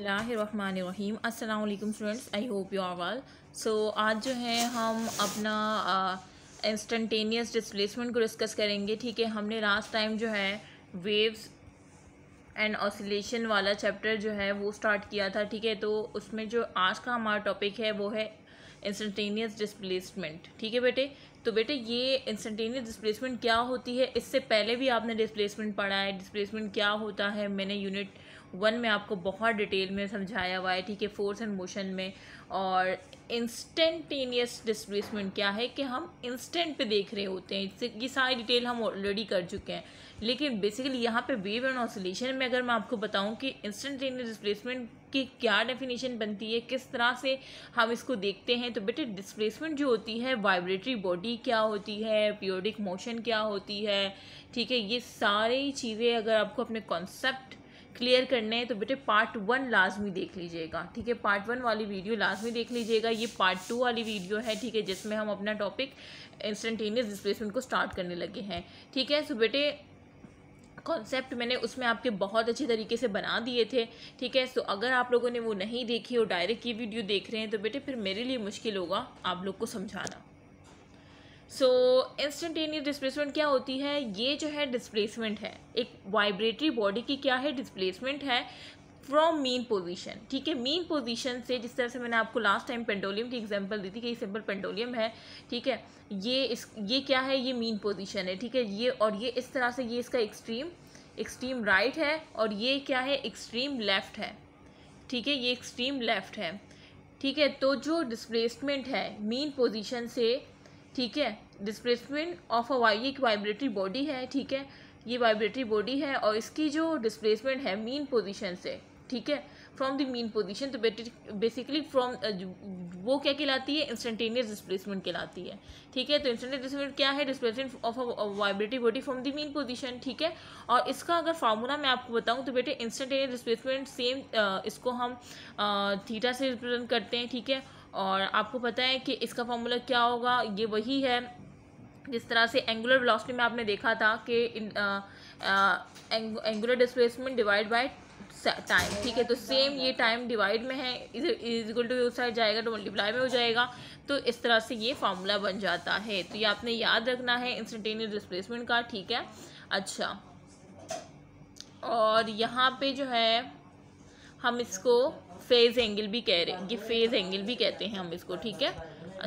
अल्लाम असल students I hope you are so आज जो है हम अपना इंस्टेंटेनियस डिस्प्लेसमेंट को डिस्कस करेंगे ठीक है हमने लास्ट टाइम जो है वेव्स एंड ऑसिलेशन वाला चैप्टर जो है वो स्टार्ट किया था ठीक है तो उसमें जो आज का हमारा टॉपिक है वो है इंस्टेंटेनियस डिस्प्लेसमेंट ठीक है बेटे तो बेटे ये इंस्टेंटेनियस डिस्प्लेसमेंट क्या होती है इससे पहले भी आपने डिस्प्लेसमेंट पढ़ा है डिस्प्लेसमेंट क्या होता है मैंने यूनिट वन में आपको बहुत डिटेल में समझाया हुआ है ठीक है फोर्स एंड मोशन में और इंस्टेंटेनियस डिस्प्लेसमेंट क्या है कि हम इंस्टेंट पे देख रहे होते हैं इससे ये सारी डिटेल हम ऑलरेडी कर चुके हैं लेकिन बेसिकली यहाँ पे वेव एंड ऑसोलेशन में अगर मैं आपको बताऊँ कि इंस्टेंटेनियस डिस्प्लेसमेंट की क्या डेफिनेशन बनती है किस तरह से हम इसको देखते हैं तो बेटे डिस्प्लेसमेंट जो होती है वाइब्रेटरी बॉडी क्या होती है पीरियोडिक मोशन क्या होती है ठीक है ये सारी चीज़ें अगर आपको अपने कॉन्सेप्ट क्लियर करने हैं तो बेटे पार्ट वन लाजमी देख लीजिएगा ठीक है पार्ट वन वाली वीडियो लाजमी देख लीजिएगा ये पार्ट टू वाली वीडियो है ठीक है जिसमें हम अपना टॉपिक इंस्टेंटेनियस डिस्प्लेसमेंट को स्टार्ट करने लगे हैं ठीक है सो बेटे कॉन्सेप्ट मैंने उसमें आपके बहुत अच्छे तरीके से बना दिए थे ठीक है सो अगर आप लोगों ने वो नहीं देखी और डायरेक्ट ये वीडियो देख रहे हैं तो बेटे फिर मेरे लिए मुश्किल होगा आप लोग को समझाना सो इंस्टेंटेनियस डिस्प्लेसमेंट क्या होती है ये जो है डिस्प्लेसमेंट है एक वाइब्रेटरी बॉडी की क्या है डिस्प्लेसमेंट है फ्रॉम मेन पोजिशन ठीक है मेन पोजिशन से जिस तरह से मैंने आपको लास्ट टाइम पेंडोलियम की एग्जाम्पल दी थी कि ये सिंपल पेंडोलियम है ठीक है ये इस ये क्या है ये मेन पोजिशन है ठीक है ये और ये इस तरह से ये इसका एक्सट्रीम एक्सट्रीम राइट है और ये क्या है एक्सट्रीम लेफ्ट है ठीक है ये एक्सट्रीम लेफ्ट है ठीक है तो जो डिस्प्लेसमेंट है मेन पोजिशन से ठीक है डिस्प्लेसमेंट ऑफ अ वाई एक वाइब्रेटरी बॉडी है ठीक है ये वाइब्रेटरी बॉडी है और इसकी जो डिस्प्लेसमेंट है मीन पोजिशन से ठीक है फ्रॉम द मीन पोजिशन तो बेसिकली फ्रॉम वो क्या कहलाती है इंस्टेंटेनियस डिस्प्लेसमेंट कहलाती है ठीक है तो इंस्टेंटेनियस डिस्प्लेसमेंट क्या है displacement of vibratory body from the mean position ठीक है और इसका अगर फार्मूला मैं आपको बताऊं तो बेटे इंस्टेंटेनियस डिस्प्लेसमेंट सेम इसको हम थीटा से रिप्रेजेंट करते हैं ठीक है और आपको पता है कि इसका फॉर्मूला क्या होगा ये वही है जिस तरह से एंगुलर वेलोसिटी में आपने देखा था कि angular displacement divide by time ठीक है तो सेम ये टाइम डिवाइड में है इज इक्वल टू साइड जाएगा तो मल्टीप्लाई में हो जाएगा तो इस तरह से ये फार्मूला बन जाता है तो ये आपने याद रखना है इंस्टेंटेनियस डिस्प्लेसमेंट का ठीक है अच्छा और यहाँ पे जो है हम इसको फेज़ एंगल भी कह रहे हैं ये फेज़ एंगल भी कहते हैं हम इसको ठीक है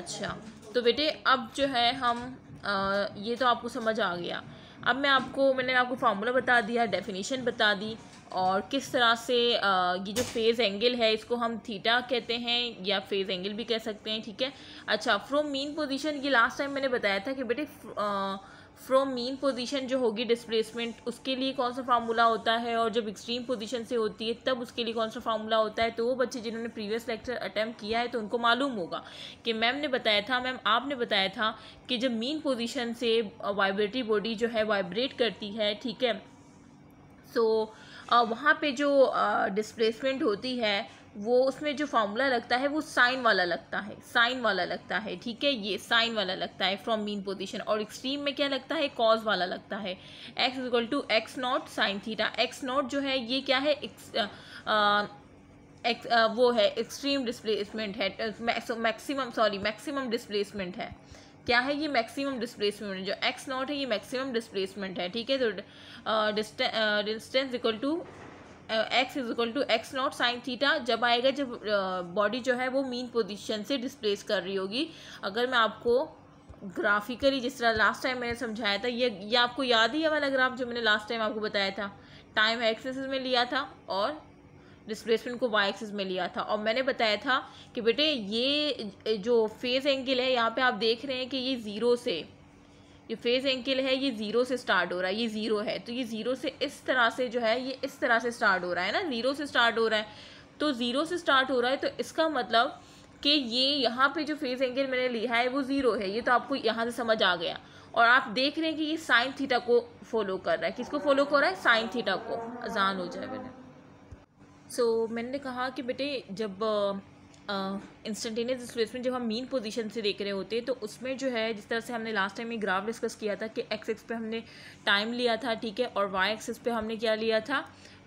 अच्छा तो बेटे अब जो है हम आ, ये तो आपको समझ आ गया अब मैं आपको मैंने आपको फार्मूला बता दिया डेफिनेशन बता दी और किस तरह से ये जो फेज़ एंगल है इसको हम थीटा कहते हैं या फेज़ एंगल भी कह सकते हैं ठीक है अच्छा फ्रॉम मेन पोजीशन ये लास्ट टाइम मैंने बताया था कि बेटे आ, फ्रॉम मेन पोजीशन जो होगी डिस्प्लेसमेंट उसके लिए कौन सा फार्मूला होता है और जब एक्सट्रीम पोजीशन से होती है तब उसके लिए कौन सा फार्मूला होता है तो वो बच्चे जिन्होंने प्रीवियस लेक्चर अटैम्प्ट किया है तो उनको मालूम होगा कि मैम ने बताया था मैम आपने बताया था कि जब मेन पोजिशन से वाइब्रेटरी बॉडी जो है वाइब्रेट करती है ठीक है सो so, वहाँ पे जो डिस्प्लेसमेंट होती है वो उसमें जो फार्मूला लगता है वो साइन वाला लगता है साइन वाला लगता है ठीक है ये साइन वाला लगता है फ्रॉम मीन पोजीशन और एक्सट्रीम में क्या लगता है कॉज वाला लगता है x equal to x not sine theta x not जो है ये क्या है एक्स वो है एक्सट्रीम डिस्प्लेसमेंट है मैक्सिमम सॉरी मैक्सिमम डिस्प्लेसमेंट है क्या है ये मैक्सिमम डिस्प्लेसमेंट जो एक्स नॉट है ये मैक्सिमम डिस्प्लेसमेंट है ठीक है तो distance equal to x is equal to x not sine theta जब आएगा जब बॉडी जो है वो मीन पोजिशन से डिस्प्लेस कर रही होगी अगर मैं आपको ग्राफिकली जिस तरह लास्ट टाइम मैंने समझाया था ये ये आपको याद ही है वाला ग्राफ जो मैंने लास्ट टाइम आपको बताया था टाइम एक्सेस में लिया था और डिस्प्लेसमेंट को वाई एक्सेस में लिया था और मैंने बताया था कि बेटे ये जो फेज एंगल है यहाँ पे आप देख रहे हैं कि ये ज़ीरो से जो फेस एंकिल है ये ज़ीरो से स्टार्ट हो रहा है ये ज़ीरो है तो ये ज़ीरो से इस तरह से जो है ये इस तरह से स्टार्ट हो रहा है ना ज़ीरो से स्टार्ट हो रहा है तो ज़ीरो से स्टार्ट हो रहा है तो इसका मतलब कि ये यहाँ पे जो फेस एंगल मैंने लिया है वो ज़ीरो है ये तो आपको यहाँ से समझ आ गया और आप देख रहे हैं कि ये साइन थीटा को फॉलो कर रहा है किसको फॉलो कर रहा है साइन थीटा को अजान हो जाए मैंने सो so, मैंने कहा कि बेटे जब इंस्टेंटेनियस डिस्प्लेसमेंट जब हम मीन पोजीशन से देख रहे होते हैं तो उसमें जो है जिस तरह से हमने लास्ट टाइम ये ग्राफ डिस्कस किया था कि एक्स एक्स पे हमने टाइम लिया था ठीक है और वाई एक्सेस पे हमने क्या लिया था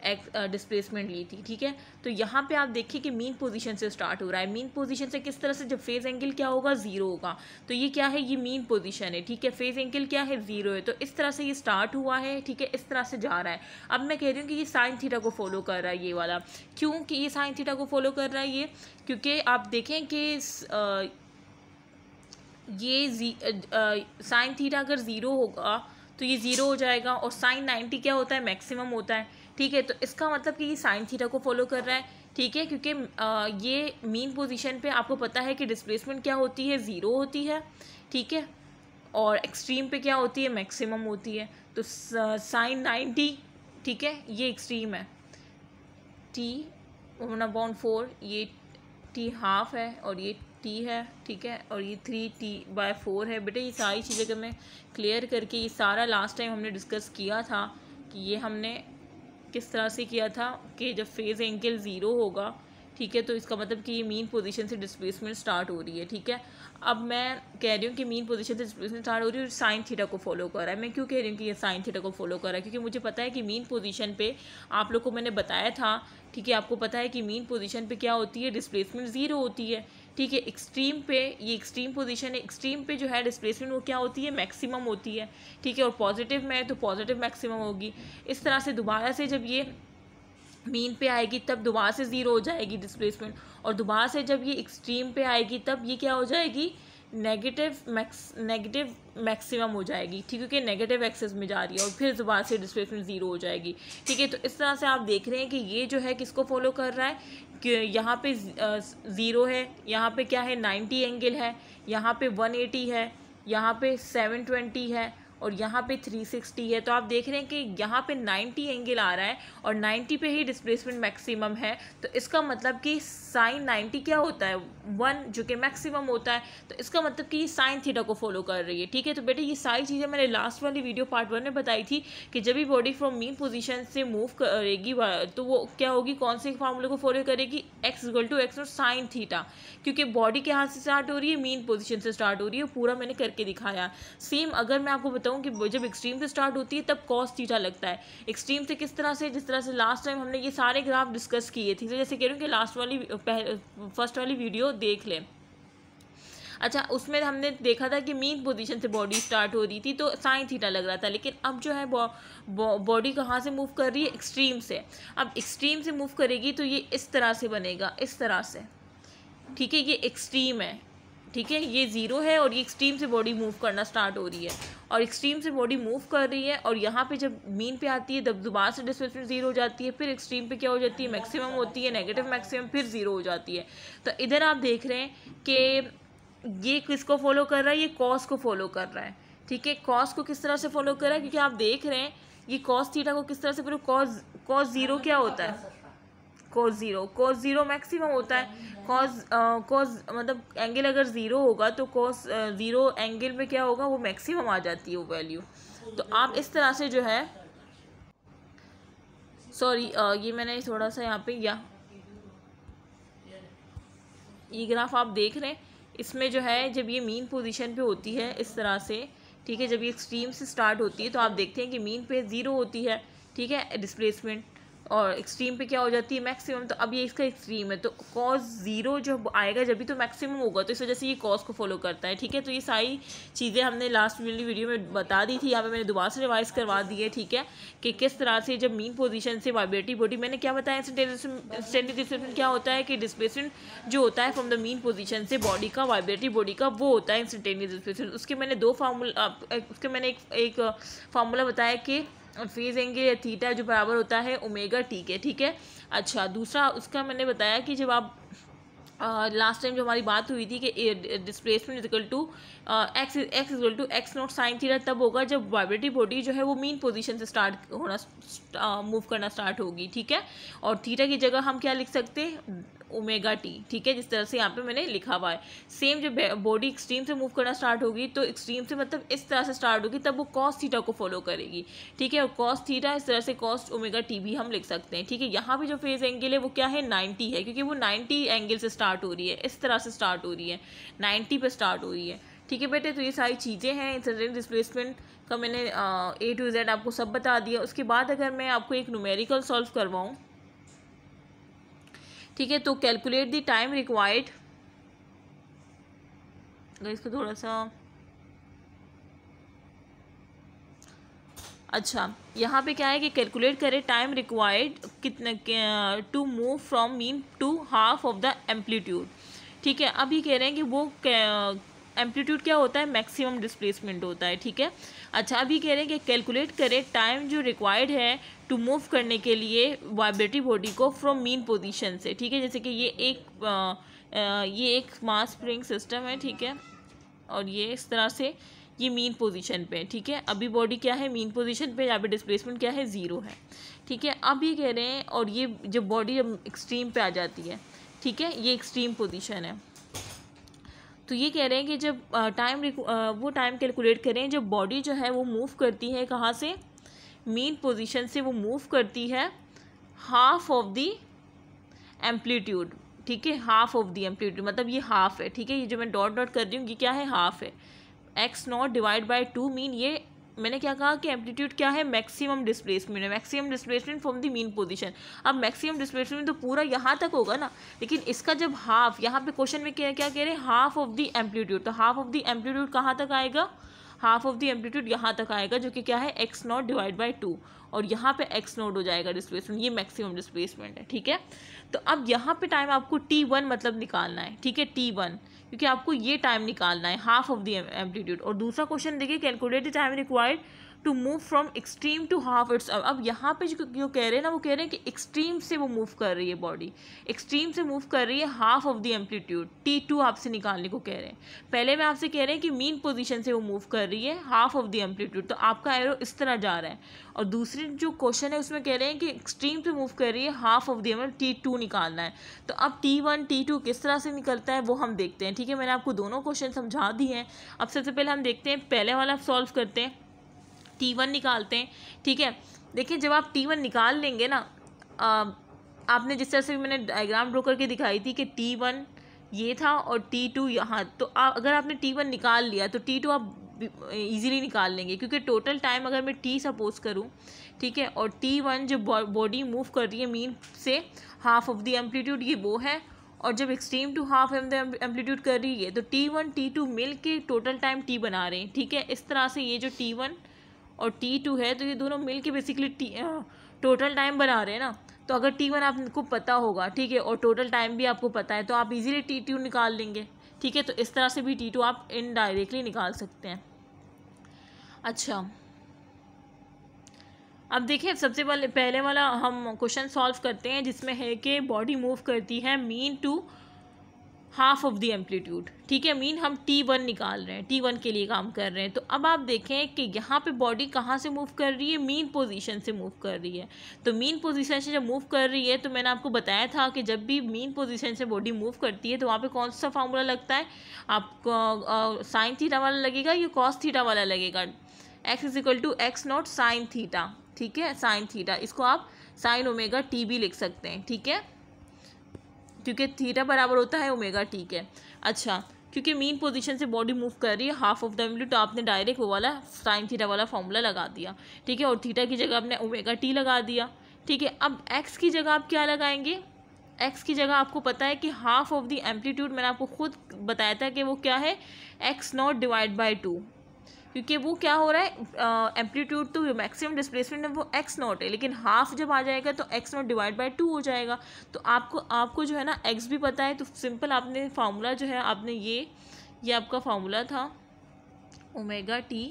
एक्स डिस्प्लेसमेंट uh, ली थी ठीक है तो यहाँ पे आप देखिए कि मीन पोजीशन से स्टार्ट हो रहा है मीन पोजीशन से किस तरह से जब फेज़ एंगल क्या होगा ज़ीरो होगा तो ये क्या है ये मीन पोजीशन है ठीक है फेज़ एंगल क्या है ज़ीरो है तो इस तरह से ये स्टार्ट हुआ है ठीक है इस तरह से जा रहा है अब मैं कह रही हूँ कि ये साइन थीटा को फॉलो कर रहा है ये वाला क्योंकि ये साइन थीटा को फॉलो कर रहा है ये क्योंकि आप देखें कि ये साइन थीटा अगर ज़ीरो होगा तो ये ज़ीरो हो जाएगा और साइन नाइन्टी क्या होता है मैक्सिमम होता है ठीक है तो इसका मतलब कि ये साइन थीटा को फॉलो कर रहा है ठीक है क्योंकि ये मेन पोजीशन पे आपको पता है कि डिस्प्लेसमेंट क्या होती है ज़ीरो होती है ठीक है और एक्सट्रीम पे क्या होती है मैक्सिमम होती है तो साइन नाइन्टी ठीक है ये एक्सट्रीम है टी वन अपॉन फोर ये टी हाफ है और ये टी है ठीक है और ये थ्री टी बाय फोर है बेटे ये सारी चीज़ें का मैं क्लियर करके ये सारा लास्ट टाइम हमने डिस्कस किया था कि ये हमने किस तरह से किया था कि जब फेज़ एंगल ज़ीरो होगा ठीक है तो इसका मतलब कि ये मीन पोजीशन से डिस्प्लेसमेंट स्टार्ट हो रही है ठीक है अब मैं कह रही हूँ कि मीन पोजीशन से डिस्प्लेसमेंट स्टार्ट हो रही है और साइन थीटा को फॉलो कर रहा है मैं क्यों कह रही हूँ कि ये साइन थीटा को फॉलो कर रहा है क्योंकि मुझे पता है कि मीन पोजीशन पे आप लोग को मैंने बताया था ठीक है आपको पता है कि मीन पोजिशन पर क्या होती है डिस्प्लेसमेंट ज़ीरो होती है ठीक है एक्सट्रीम पे ये एक्सट्रीम पोजीशन है एक्सट्रीम पे जो है डिस्प्लेसमेंट वो क्या होती है मैक्सिमम होती है ठीक है और पॉजिटिव में है तो पॉजिटिव मैक्सिमम होगी इस तरह से दोबारा से जब ये मीन पे आएगी तब दोबारा से ज़ीरो हो जाएगी डिस्प्लेसमेंट और दोबारा से जब ये एक्सट्रीम पे आएगी तब ये क्या हो जाएगी नेगेटिव मैक्स नेगेटिव मैक्सिमम हो जाएगी ठीक है क्योंकि नेगेटिव एक्सेस में जा रही है और फिर दोबारा से डिस्प्लेसमेंट ज़ीरो हो जाएगी ठीक है तो इस तरह से आप देख रहे हैं कि ये जो है किसको फॉलो कर रहा है यहाँ पे ज़ीरो है यहाँ पे क्या है नाइन्टी एंगल है यहाँ पे वन एटी है यहाँ पे सेवन ट्वेंटी है और यहाँ पे 360 है तो आप देख रहे हैं कि यहाँ पे 90 एंगल आ रहा है और 90 पे ही डिस्प्लेसमेंट मैक्सिमम है तो इसका मतलब कि साइन 90 क्या होता है वन जो कि मैक्सिमम होता है तो इसका मतलब कि ये साइन थीटा को फॉलो कर रही है ठीक है तो बेटे ये सारी चीज़ें मैंने लास्ट वाली वीडियो पार्ट वन में बताई थी कि जब भी बॉडी फ्रॉम मीन पोजिशन से मूव करेगी तो वो क्या होगी कौन से फार्मूले को फॉलो करेगी एक्स इक्वल टू एक्स और साइन थीटा क्योंकि बॉडी के हाथ से स्टार्ट हो रही है मीन पोजिशन से स्टार्ट हो रही है पूरा मैंने करके दिखाया सेम अगर मैं आपको बताऊँ हूँ कि जब एक्सट्रीम से स्टार्ट होती है तब कॉस थीटा लगता है एक्सट्रीम से किस तरह से जिस तरह से लास्ट टाइम हमने ये सारे ग्राफ डिस्कस किए थे तो जैसे कह रही हूँ कि लास्ट वाली फर्स्ट वाली वीडियो देख लें अच्छा उसमें हमने देखा था कि मीन पोजीशन से बॉडी स्टार्ट हो रही थी तो साइन थीटा लग रहा था लेकिन अब जो है बॉडी बो, बो, कहाँ से मूव कर रही है एक्सट्रीम से अब एक्सट्रीम से मूव करेगी तो ये इस तरह से बनेगा इस तरह से ठीक है ये एक्सट्रीम है ठीक है ये ज़ीरो है और ये एक्सट्रीम से बॉडी मूव करना स्टार्ट हो रही है और एक्सट्रीम से बॉडी मूव कर रही है और यहाँ पे जब मीन पे आती है तब दोबारा से डिस्प्लेसमेंट जीरो हो जाती है फिर एक्सट्रीम पे क्या हो जाती है मैक्सिमम होती है नेगेटिव मैक्सिमम फिर ज़ीरो हो जाती है तो इधर आप देख रहे हैं कि ये किसको फॉलो कर रहा है ये कॉस को फॉलो कर रहा है ठीक है कॉस को किस तरह से फॉलो कर रहा है क्योंकि आप देख रहे हैं ये कॉस थीटा को किस तरह से फिर कॉस कॉस ज़ीरो क्या होता है cos zero cos zero maximum होता है कॉस कॉस मतलब एंगल अगर ज़ीरो होगा तो कॉस ज़ीरो एंगल में क्या होगा वो मैक्सिमम आ जाती है वो वैल्यू तो आप इस तरह से जो है सॉरी ये मैंने थोड़ा सा यहाँ पे या ये ग्राफ आप देख रहे हैं इसमें जो है जब ये मीन पोजीशन पे होती है इस तरह से ठीक है जब ये एक्सट्रीम से स्टार्ट होती है तो आप देखते हैं कि मीन पे ज़ीरो होती है ठीक है डिस्प्लेसमेंट और एक्सट्रीम पे क्या हो जाती है मैक्सिमम तो अब ये इसका एक्सट्रीम है तो कॉज ज़ीरो जब आएगा जब भी तो मैक्सिमम होगा तो इस वजह से ये कॉज को फॉलो करता है ठीक है तो ये सारी चीज़ें हमने लास्ट वाली वीडियो में बता दी थी यहाँ पे मैंने दोबारा से रिवाइज करवा दी है ठीक है कि किस तरह से जब मीन पोजिशन से वाइब्रेटिव बॉडी मैंने क्या बताया क्या होता है कि डिस्प्लेसमेंट जो होता है फ्रॉम द मीन पोजिशन से बॉडी का वाइब्रेटिव बॉडी का वो होता है इंस्टेंटेनियस डिस्प्लेसमेंट उसके मैंने दो फार्मूला उसके मैंने एक, एक फार्मूला बताया कि और फेज एंगल थीटा जो बराबर होता है ओमेगा टी के ठीक है अच्छा दूसरा उसका मैंने बताया कि जब आप लास्ट टाइम जो हमारी बात हुई थी कि displacement is equal to x x is equal to x not sine theta तब होगा जब वाइब्रेटरी बॉडी जो है वो मीन पोजीशन से स्टार्ट होना मूव करना स्टार्ट होगी ठीक है और थीटा की जगह हम क्या लिख सकते हैं ओमेगा टी ठीक है जिस तरह से यहाँ पे मैंने लिखा हुआ है सेम जब बॉडी एक्सट्रीम से मूव करना स्टार्ट होगी तो एक्सट्रीम से मतलब इस तरह से स्टार्ट होगी तब वो कॉस थीटा को फॉलो करेगी ठीक है और कॉस थीटा इस तरह से कॉस ओमेगा टी भी हम लिख सकते हैं ठीक है यहाँ पर जो फेज एंगल है वो क्या है नाइन्टी है क्योंकि वो नाइन्टी एंगल से स्टार्ट हो रही है इस तरह से स्टार्ट हो रही है नाइन्टी पर स्टार्ट हो रही है ठीक है बेटे तो ये सारी चीज़ें हैं इंसिडेंट डिस्प्लेसमेंट का मैंने ए टू जेड आपको सब बता दिया उसके बाद अगर मैं आपको एक न्यूमेरिकल सॉल्व करवाऊँ ठीक है तो कैलकुलेट द टाइम रिक्वायर्ड अगर इसको थोड़ा सा अच्छा यहाँ पे क्या है कि कैलकुलेट करें टाइम रिक्वायर्ड कितने to move from mean to half of the amplitude ठीक है अब ये कह रहे हैं कि वो एम्पलीट्यूड क्या होता है मैक्सिमम डिस्प्लेसमेंट होता है ठीक है अच्छा अभी कह रहे हैं कि कैलकुलेट करें टाइम जो रिक्वायर्ड है टू मूव करने के लिए वाइब्रेटरी बॉडी को फ्रॉम मीन पोजीशन से ठीक है जैसे कि ये एक आ, आ, ये एक मास स्प्रिंग सिस्टम है ठीक है और ये इस तरह से ये मीन पोजीशन पे है ठीक है अभी बॉडी क्या है मीन पोजीशन पे यहाँ पे डिस्प्लेसमेंट क्या है ज़ीरो है ठीक है अब ये कह रहे हैं और ये जब बॉडी जब एक्सट्रीम पे आ जाती है ठीक है ये एक्सट्रीम पोजीशन है तो ये कह रहे हैं कि जब टाइम वो टाइम कैलकुलेट करें जब बॉडी जो है वो मूव करती है कहाँ से मेन पोजीशन से वो मूव करती है हाफ ऑफ दी एम्पलीट्यूड ठीक है हाफ ऑफ दी एम्पलीट्यूड मतलब ये हाफ है ठीक है ये जो मैं डॉट डॉट कर रही हूँ ये क्या है हाफ है x nought divide by two mean ये मैंने क्या कहा कि एम्पलीट्यूड क्या है मैक्सिमम डिस्प्लेसमेंट है maximum displacement from the mean position अब मैक्सिमम डिस्प्लेसमेंट तो पूरा यहाँ तक होगा ना लेकिन इसका जब हाफ यहाँ पे क्वेश्चन में क्या क्या कह रहे हैं हाफ ऑफ द एम्पलीट्यूड तो हाफ ऑफ द एम्पलीट्यूड कहाँ तक आएगा हाफ ऑफ द एम्पलीट्यूड यहाँ तक आएगा जो कि क्या है x nought divide by two और यहाँ पे एक्स नोट हो जाएगा डिस्प्लेसमेंट ये मैक्सिमम डिस्प्लेसमेंट है ठीक है तो अब यहाँ पे टाइम आपको टी वन मतलब निकालना है ठीक है टी वन क्योंकि आपको ये टाइम निकालना है हाफ ऑफ द एम्पलीट्यूड और दूसरा क्वेश्चन देखिए calculate the time required to move from extreme to half it's अब यहाँ पे जो कह रहे हैं ना वो कह रहे हैं कि एक्सट्रीम से वो मूव कर रही है बॉडी एक्सट्रीम से मूव कर रही है half of the amplitude T two आपसे निकालने को कह रहे हैं पहले मैं आपसे कह रहे हैं कि मीन पोजिशन से वो मूव कर रही है हाफ ऑफ द एम्पलीट्यूड तो आपका एरो इस तरह जा रहा है और दूसरी जो क्वेश्चन है उसमें कह रहे हैं कि एक्सट्रीम से मूव कर रही है half of the T two निकालना है तो अब टी वन टी टू किस तरह से निकलता है वो हम देखते हैं ठीक है मैंने आपको दोनों क्वेश्चन समझा दिए हैं अब सबसे पहले हम देखते हैं पहले वाला सॉल्व करते हैं टी वन निकालते हैं ठीक है देखिए जब आप टी वन निकाल लेंगे ना आ, आपने जिस तरह से मैंने डायग्राम ड्रो करके दिखाई थी कि टी वन ये था और टी टू यहाँ तो आप अगर आपने टी वन निकाल लिया तो टी टू आप इजीली निकाल लेंगे क्योंकि टोटल टाइम अगर मैं टी सपोज करूँ ठीक है और टी वन जो बॉडी मूव कर रही है मीन से हाफ ऑफ द एम्पलीट्यूड ये वो है और जब एक्सट्रीम टू हाफ एम एम्पलीट्यूड कर रही है तो टी वन टी टू मिल के टोटल टाइम टी बना रहे हैं ठीक है इस तरह से ये जो टी वन और टी टू है तो ये दोनों मिल के बेसिकली टी टोटल टाइम बना रहे हैं ना तो अगर टी वन आपको पता होगा ठीक है और टोटल टाइम भी आपको पता है तो आप इजीली टी टू निकाल लेंगे ठीक है तो इस तरह से भी टी टू आप इनडायरेक्टली निकाल सकते हैं अच्छा अब देखिए सबसे पहले पहले वाला हम क्वेश्चन सॉल्व करते हैं जिसमें है कि बॉडी मूव करती है mean to half of the amplitude ठीक है मीन हम टी वन निकाल रहे हैं टी वन के लिए काम कर रहे हैं तो अब आप देखें कि यहाँ पे बॉडी कहाँ से मूव कर रही है मीन पोजीशन से मूव कर रही है तो मीन पोजीशन से जब मूव कर रही है तो मैंने आपको बताया था कि जब भी मीन पोजीशन से बॉडी मूव करती है तो वहाँ पे कौन सा फार्मूला लगता है आपको साइन थीटा वाला लगेगा या कॉस थीटा वाला लगेगा x is equal to x not sine theta ठीक है साइन थीटा इसको आप साइन ओमेगा टी भी लिख सकते हैं ठीक है क्योंकि थीटा बराबर होता है ओमेगा टी के अच्छा क्योंकि मेन पोजीशन से बॉडी मूव कर रही है हाफ ऑफ डब्ल्यू तो आपने डायरेक्ट वो वाला साइन थीटा वाला फॉर्मूला लगा दिया ठीक है और थीटा की जगह आपने ओमेगा टी लगा दिया ठीक है अब एक्स की जगह आप क्या लगाएंगे एक्स की जगह आपको पता है कि हाफ ऑफ द एम्पलीट्यूड मैंने आपको खुद बताया था कि वो क्या है x nought divide by two क्योंकि वो क्या हो रहा है एम्पलीट्यूड तो मैक्सिमम डिस्प्लेसमेंट है वो एक्स नॉट है लेकिन हाफ जब आ जाएगा तो x nought divide by two हो जाएगा तो आपको आपको जो है ना एक्स भी पता है तो सिंपल आपने फार्मूला जो है आपने ये ये आपका फार्मूला था ओमेगा टी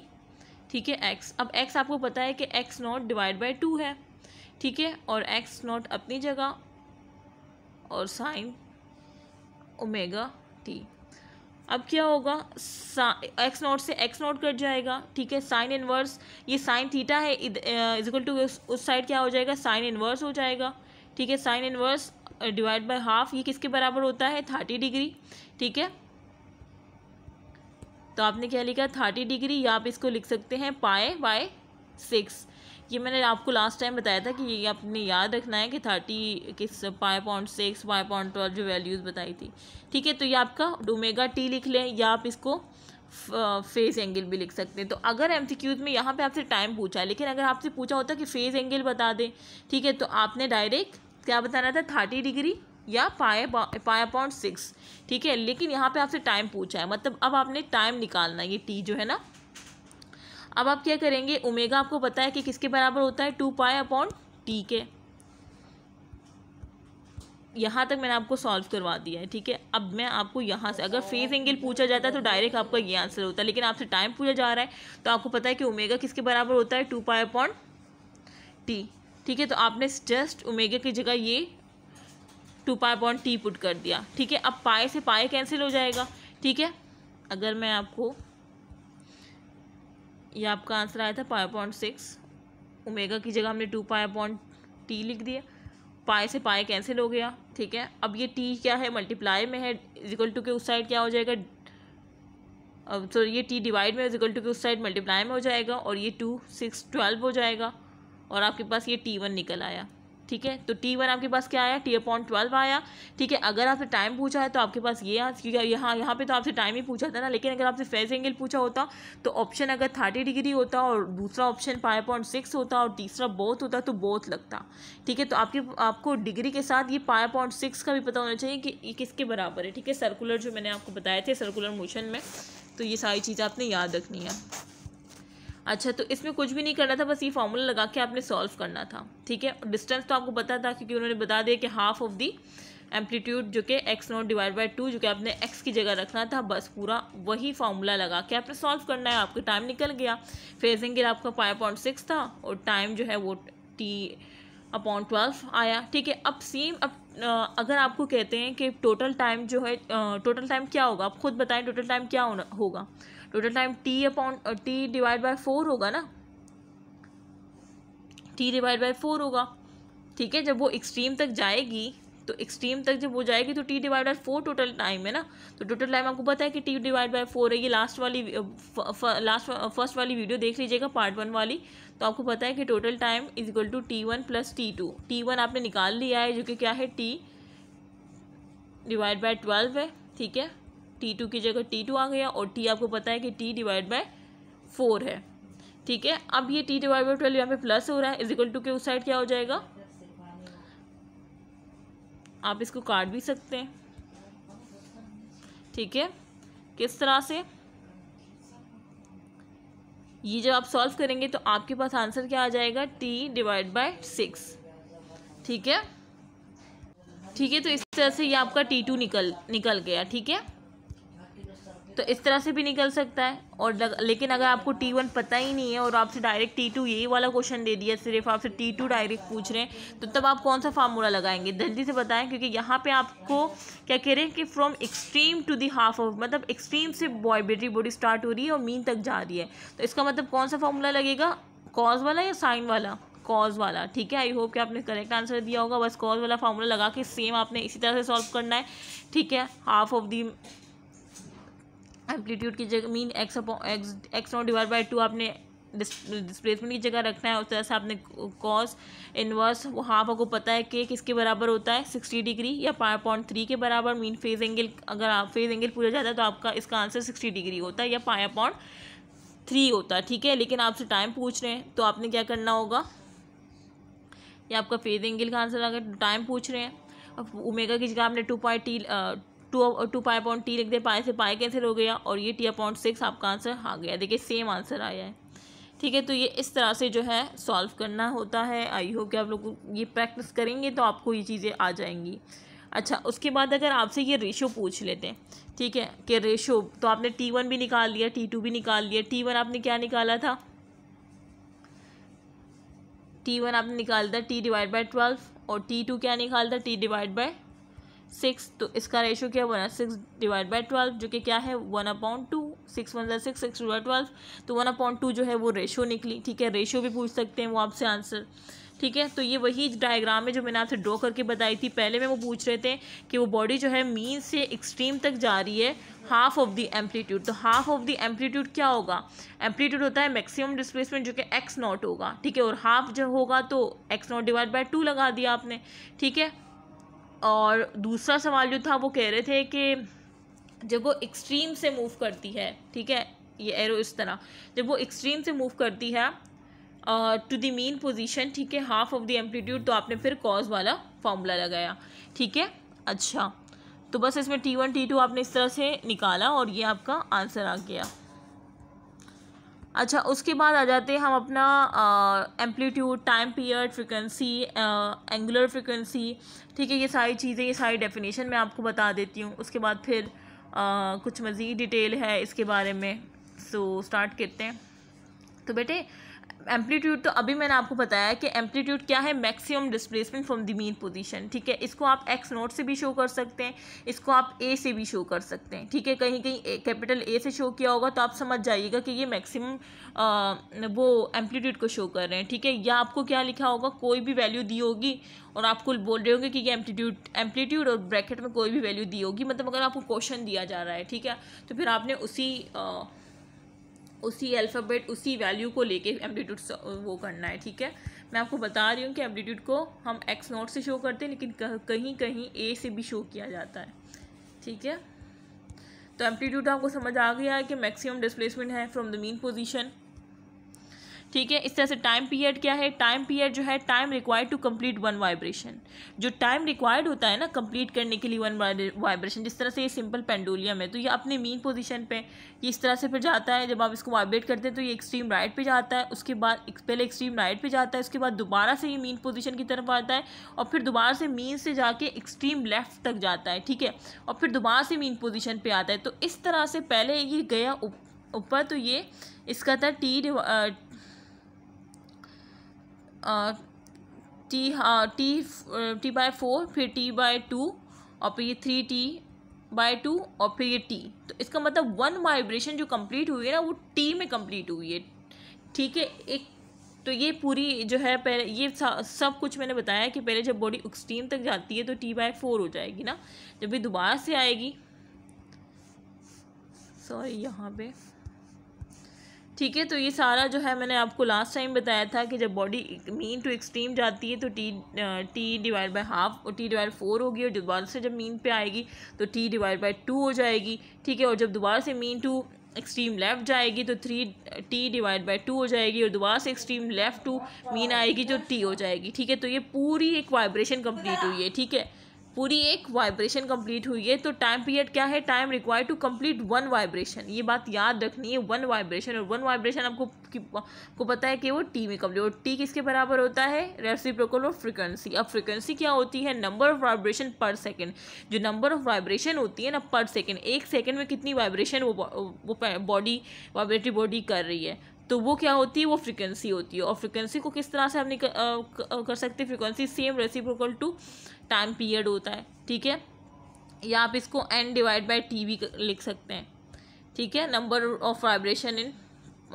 ठीक है एक्स अब एक्स आपको पता है कि x nought divide by two है ठीक है और एक्स नॉट अपनी जगह और साइन ओमेगा टी अब क्या होगा एक्स नॉट से एक्स नॉट कट जाएगा ठीक है साइन इनवर्स ये साइन थीटा है इजिकल टू उस साइड क्या हो जाएगा साइन इनवर्स हो जाएगा ठीक है sine inverse divide by half ये किसके बराबर होता है थर्टी डिग्री ठीक है तो आपने क्या लिखा थर्टी डिग्री या आप इसको लिख सकते हैं पाए बाय सिक्स ये मैंने आपको लास्ट टाइम बताया था कि ये आपने याद रखना है कि थर्टी किस pi point six pi point twelve जो वैल्यूज़ बताई थी ठीक है तो ये आपका डोमेगा टी लिख लें या आप इसको फेज़ एंगल भी लिख सकते हैं तो अगर एम में यहाँ पर आपसे टाइम पूछा है लेकिन अगर आपसे पूछा होता कि फ़ेज़ एंगल बता दें ठीक है तो आपने डायरेक्ट क्या बताना था थर्टी डिग्री या पाए पाए पॉइंट सिक्स ठीक है लेकिन यहाँ पे आपसे टाइम पूछा है मतलब अब आपने टाइम निकालना है ये टी जो है ना अब आप क्या करेंगे ओमेगा आपको पता है कि किसके बराबर होता है टू पाई अपॉन टी के यहाँ तक मैंने आपको सॉल्व करवा दिया है ठीक है अब मैं आपको यहाँ से अगर फेज एंगल पूछा जाता है तो डायरेक्ट आपका ये आंसर होता है लेकिन आपसे टाइम पूछा जा रहा है तो आपको पता है कि ओमेगा किसके बराबर होता है टू पाई अपॉन टी ठीक है तो आपने जस्ट ओमेगा की जगह ये two pi upon T put कर दिया ठीक है अब पाए से पाए कैंसिल हो जाएगा ठीक है अगर मैं आपको ये आपका आंसर आया था पाए पॉइंट सिक्स ओमेगा की जगह हमने टू पाए पॉइंट टी लिख दिया पाए से पाए कैंसिल हो गया ठीक है अब ये टी क्या है मल्टीप्लाई में है इजिकल टू के उस साइड क्या हो जाएगा अब तो ये टी डिवाइड में इजिकल टू के उस साइड मल्टीप्लाई में हो जाएगा और ये टू सिक्स ट्वेल्व हो जाएगा और आपके पास ये टी वन निकल आया ठीक है तो टी वन आपके पास क्या आया टी अपॉन ट्वेल्व आया ठीक है अगर आपसे टाइम पूछा है तो आपके पास ये क्योंकि यहाँ यहाँ पे तो आपसे टाइम ही पूछा था ना लेकिन अगर आपसे फेस एंगल पूछा होता तो ऑप्शन अगर थर्टी डिग्री होता और दूसरा ऑप्शन फाइव पॉइंट सिक्स होता और तीसरा बोथ होता तो बोथ लगता ठीक है तो आपके आपको डिग्री के साथ ये फाइव पॉइंट सिक्स का भी पता होना चाहिए कि ये किसके बराबर है ठीक है सर्कुलर जो मैंने आपको बताए थे सर्कुलर मोशन में तो ये सारी चीज़ आपने याद रखनी है अच्छा तो इसमें कुछ भी नहीं करना था बस ये फॉर्मूला लगा के आपने सॉल्व करना था ठीक है और डिस्टेंस तो आपको पता था क्योंकि उन्होंने बता दिया कि हाफ ऑफ दी एम्पलीट्यूड जो कि x nought divide by two जो कि आपने एक्स की जगह रखना था बस पूरा वही फार्मूला लगा के आपने सॉल्व करना है आपका टाइम निकल गया फेजिंग गिर आपका फाइव पॉइंट सिक्स था और टाइम जो है वो टी अपॉन ट्वेल्व आया ठीक है अब सेम अब अगर आपको कहते हैं कि टोटल टाइम जो है टोटल टाइम क्या होगा आप खुद बताएं टोटल टाइम क्या होगा total time T upon T divide by four होगा ना टी डिवाइड बाय फोर होगा ठीक है जब वो एक्सट्रीम तक जाएगी तो एक्सट्रीम तक जब वो जाएगी तो T divide by four total time है ना तो टोटल टाइम आपको पता है कि टी डिवाइड बाई फोर है ये लास्ट वाली last uh, first uh, uh, वाली वीडियो देख लीजिएगा पार्ट वन वाली तो आपको पता है कि total time is equal to T one plus T two T one आपने निकाल लिया है जो कि क्या है टी डिवाइड बाई ट्वेल्व है ठीक है टी टू की जगह टी टू आ गया और टी आपको पता है कि टी डिवाइड बाय फोर है ठीक है अब ये टी डिवाइड बाई ट्वेल्व यहाँ पे प्लस हो रहा है इक्वल टू के उस साइड क्या हो जाएगा आप इसको काट भी सकते हैं ठीक है किस तरह से ये जब आप सॉल्व करेंगे तो आपके पास आंसर क्या आ जाएगा टी डिवाइड बाय सिक्स ठीक है ठीक है तो इस तरह से ये आपका टी टू निकल निकल गया ठीक है तो इस तरह से भी निकल सकता है और लग, लेकिन अगर आपको टी वन पता ही नहीं है और आपसे डायरेक्ट टी टू यही वाला क्वेश्चन दे दिया सिर्फ आपसे टी टू डायरेक्ट पूछ रहे हैं तो तब आप कौन सा फार्मूला लगाएंगे जल्दी से बताएं क्योंकि यहाँ पे आपको क्या कह रहे हैं कि from extreme to the half of मतलब एक्सट्रीम से बॉयबेटरी बॉडी स्टार्ट हो रही है और मीन तक जा रही है तो इसका मतलब कौन सा फार्मूला लगेगा कॉज वाला या साइन वाला कॉज वाला ठीक है आई होप कि आपने करेक्ट आंसर दिया होगा बस कॉज वाला फार्मूला लगा के सेम आपने इसी तरह से सॉल्व करना है ठीक है हाफ ऑफ दी एम्पलीट्यूड की जगह mean x x x nought divide by two आपने डिस्प्लेसमेंट की जगह रखना है उस तरह से आपने कॉस इनवर्स वहाँ आपको पता है कि किसके बराबर होता है सिक्सटी डिग्री या पॉइंट थ्री के बराबर मीन फेज एंगल अगर आप फेज एंगल पूछा जाता है तो आपका इसका आंसर सिक्सटी डिग्री होता है या पाया पॉइंट थ्री होता है ठीक है लेकिन आपसे टाइम पूछ रहे हैं तो आपने क्या करना होगा या आपका फेज एंगल का आंसर अगर टाइम पूछ रहे हैं उमेगा की जगह आपने two point T two two pi upon T लिख दे पाए से पाए कैंसिल हो गया और ये टी अपॉइंट सिक्स आपका आंसर आ गया देखिए सेम आंसर आया है ठीक है तो ये इस तरह से जो है सॉल्व करना होता है आई होप कि आप लोग ये प्रैक्टिस करेंगे तो आपको ये चीज़ें आ जाएंगी अच्छा उसके बाद अगर आपसे ये रेशो पूछ लेते हैं ठीक है कि रेशो तो आपने टी वन भी निकाल लिया टी टू भी निकाल लिया टी वन आपने क्या निकाला था टी वन आपने निकाला था टी डिवाइड बाई ट्वेल्व और टी टू क्या निकाला था टी डिवाइड बाई सिक्स तो इसका रेशो क्या बना सिक्स डिवाइड बाई ट्वेल्व जो कि क्या है one upon two six one six six divide twelve तो वन अपॉइंट टू जो है वो रेशो निकली ठीक है रेशो भी पूछ सकते हैं वो आपसे आंसर ठीक है तो ये वही डायग्राम है जो मैंने आपसे ड्रॉ करके बताई थी पहले में वो पूछ रहे थे कि वो बॉडी जो है मीन से एक्सट्रीम तक जा रही है हाफ ऑफ द एम्पलीट्यूड तो हाफ ऑफ द एम्पलीट्यूड क्या होगा एम्पलीट्यूड होता है मैक्सिमम डिस्प्लेसमेंट जो कि एक्स नॉट होगा ठीक है और हाफ जो होगा तो x nought divide by two लगा दिया आपने ठीक है और दूसरा सवाल जो था वो कह रहे थे कि जब वो एक्सट्रीम से मूव करती है ठीक है ये एरो इस तरह जब वो एक्सट्रीम से मूव करती है टू द मेन पोजीशन ठीक है हाफ ऑफ द एम्पलीट्यूड तो आपने फिर कॉज वाला फॉर्मूला लगाया ठीक है अच्छा तो बस इसमें टी वन टी टू आपने इस तरह से निकाला और ये आपका आंसर आ गया अच्छा उसके बाद आ जाते हैं हम अपना amplitude time period frequency angular frequency ठीक है ये सारी चीज़ें ये सारी डेफिनेशन मैं आपको बता देती हूँ उसके बाद फिर आ, कुछ मज़ीद डिटेल है इसके बारे में सो so, स्टार्ट करते हैं तो बेटे एम्पलीट्यूड तो अभी मैंने आपको बताया कि एम्पलीट्यूड क्या है maximum displacement from the main position ठीक है इसको आप एक्स नोट से भी शो कर सकते हैं इसको आप ए से भी शो कर सकते हैं ठीक है कहीं कहीं कैपिटल ए से शो किया होगा तो आप समझ जाइएगा कि ये मैक्सिमम वो एम्पलीट्यूड को शो कर रहे हैं ठीक है या आपको क्या लिखा होगा कोई भी वैल्यू दी होगी और आपको बोल रहे होंगे कि ये एम्पलीट्यूड एम्पलीट्यूड और ब्रैकेट में कोई भी वैल्यू दी होगी मतलब अगर आपको क्वेश्चन दिया जा रहा है ठीक है तो फिर आपने उसी आ, उसी अल्फ़ाबेट उसी वैल्यू को लेके एम्पलीट्यूड वो करना है ठीक है मैं आपको बता रही हूँ कि एम्पलीट्यूड को हम एक्स नोट से शो करते हैं लेकिन कहीं कहीं ए से भी शो किया जाता है ठीक है तो एम्पलीट्यूड आपको समझ आ गया है कि मैक्सिमम डिस्प्लेसमेंट है फ्रॉम द मीन पोजिशन ठीक है इस तरह से टाइम पीरियड क्या है टाइम पीरियड जो है time required to complete one vibration जो टाइम रिक्वायर्ड होता है ना कंप्लीट करने के लिए वन वाइब्रेशन जिस तरह से ये सिंपल पेंडोलियम है तो ये अपने मीन पोजीशन पे ये इस तरह से फिर जाता है जब आप इसको वाइब्रेट करते हैं तो ये एक्सट्रीम राइट पर जाता है उसके बाद पहले एक्सट्रीम राइट पर जाता है उसके बाद दोबारा से ये मीन पोजिशन की तरफ आता है और फिर दोबारा से मीन से जाके एक्सट्रीम लेफ्ट तक जाता है ठीक है और फिर दोबारा से मीन पोजिशन पर आता है तो इस तरह से पहले ये गया ऊपर तो ये इसका था टी टी हाँ टी टी बाय फोर फिर टी बाय टू और फिर ये थ्री टी बाय टू और फिर ये टी तो इसका मतलब वन वाइब्रेशन जो कंप्लीट हुई है ना वो टी में कंप्लीट हुई है ठीक है एक तो ये पूरी जो है पहले ये सब कुछ मैंने बताया कि पहले जब बॉडी एक्सट्रीम तक जाती है तो टी बाय फोर हो जाएगी ना जब भी दोबारा से आएगी सॉरी यहाँ पे ठीक है तो ये सारा जो है मैंने आपको लास्ट टाइम बताया था कि जब बॉडी मीन टू एक्सट्रीम जाती है तो T T divide by half और टी डिवाइड फोर होगी और दोबारा से जब मीन पे आएगी तो टी डिवाइड बाई टू हो जाएगी ठीक है और जब दोबारा से मीन टू एक्सट्रीम लेफ़्ट जाएगी तो three T divide by two हो जाएगी और दोबारा से एक्सट्रीम लेफ़्ट टू मीन आएगी जो टी हो जाएगी ठीक है तो ये पूरी एक वाइब्रेशन कम्प्लीट हुई है ठीक है पूरी एक वाइब्रेशन कंप्लीट हुई है तो टाइम पीरियड क्या है time required to complete one vibration ये बात याद रखनी है वन वाइब्रेशन और वन वाइब्रेशन आपको को पता है कि वो टी में कंप्लीट और टी किसके बराबर होता है रेसिप्रोकल और फ्रिक्वेंसी अब फ्रिक्वेंसी क्या होती है number of vibration per second जो नंबर ऑफ वाइब्रेशन होती है ना पर सेकेंड एक सेकेंड में कितनी वाइब्रेशन वो बॉडी वाइब्रेटरी बॉडी कर रही है तो वो क्या होती है वो फ्रिक्वेंसी होती है और फ्रिक्वेंसी को किस तरह से हम निकल कर सकते हैं frequency same reciprocal to time period होता है ठीक है या आप इसको एन डिवाइड बाई टी भी लिख सकते हैं ठीक है number of vibration in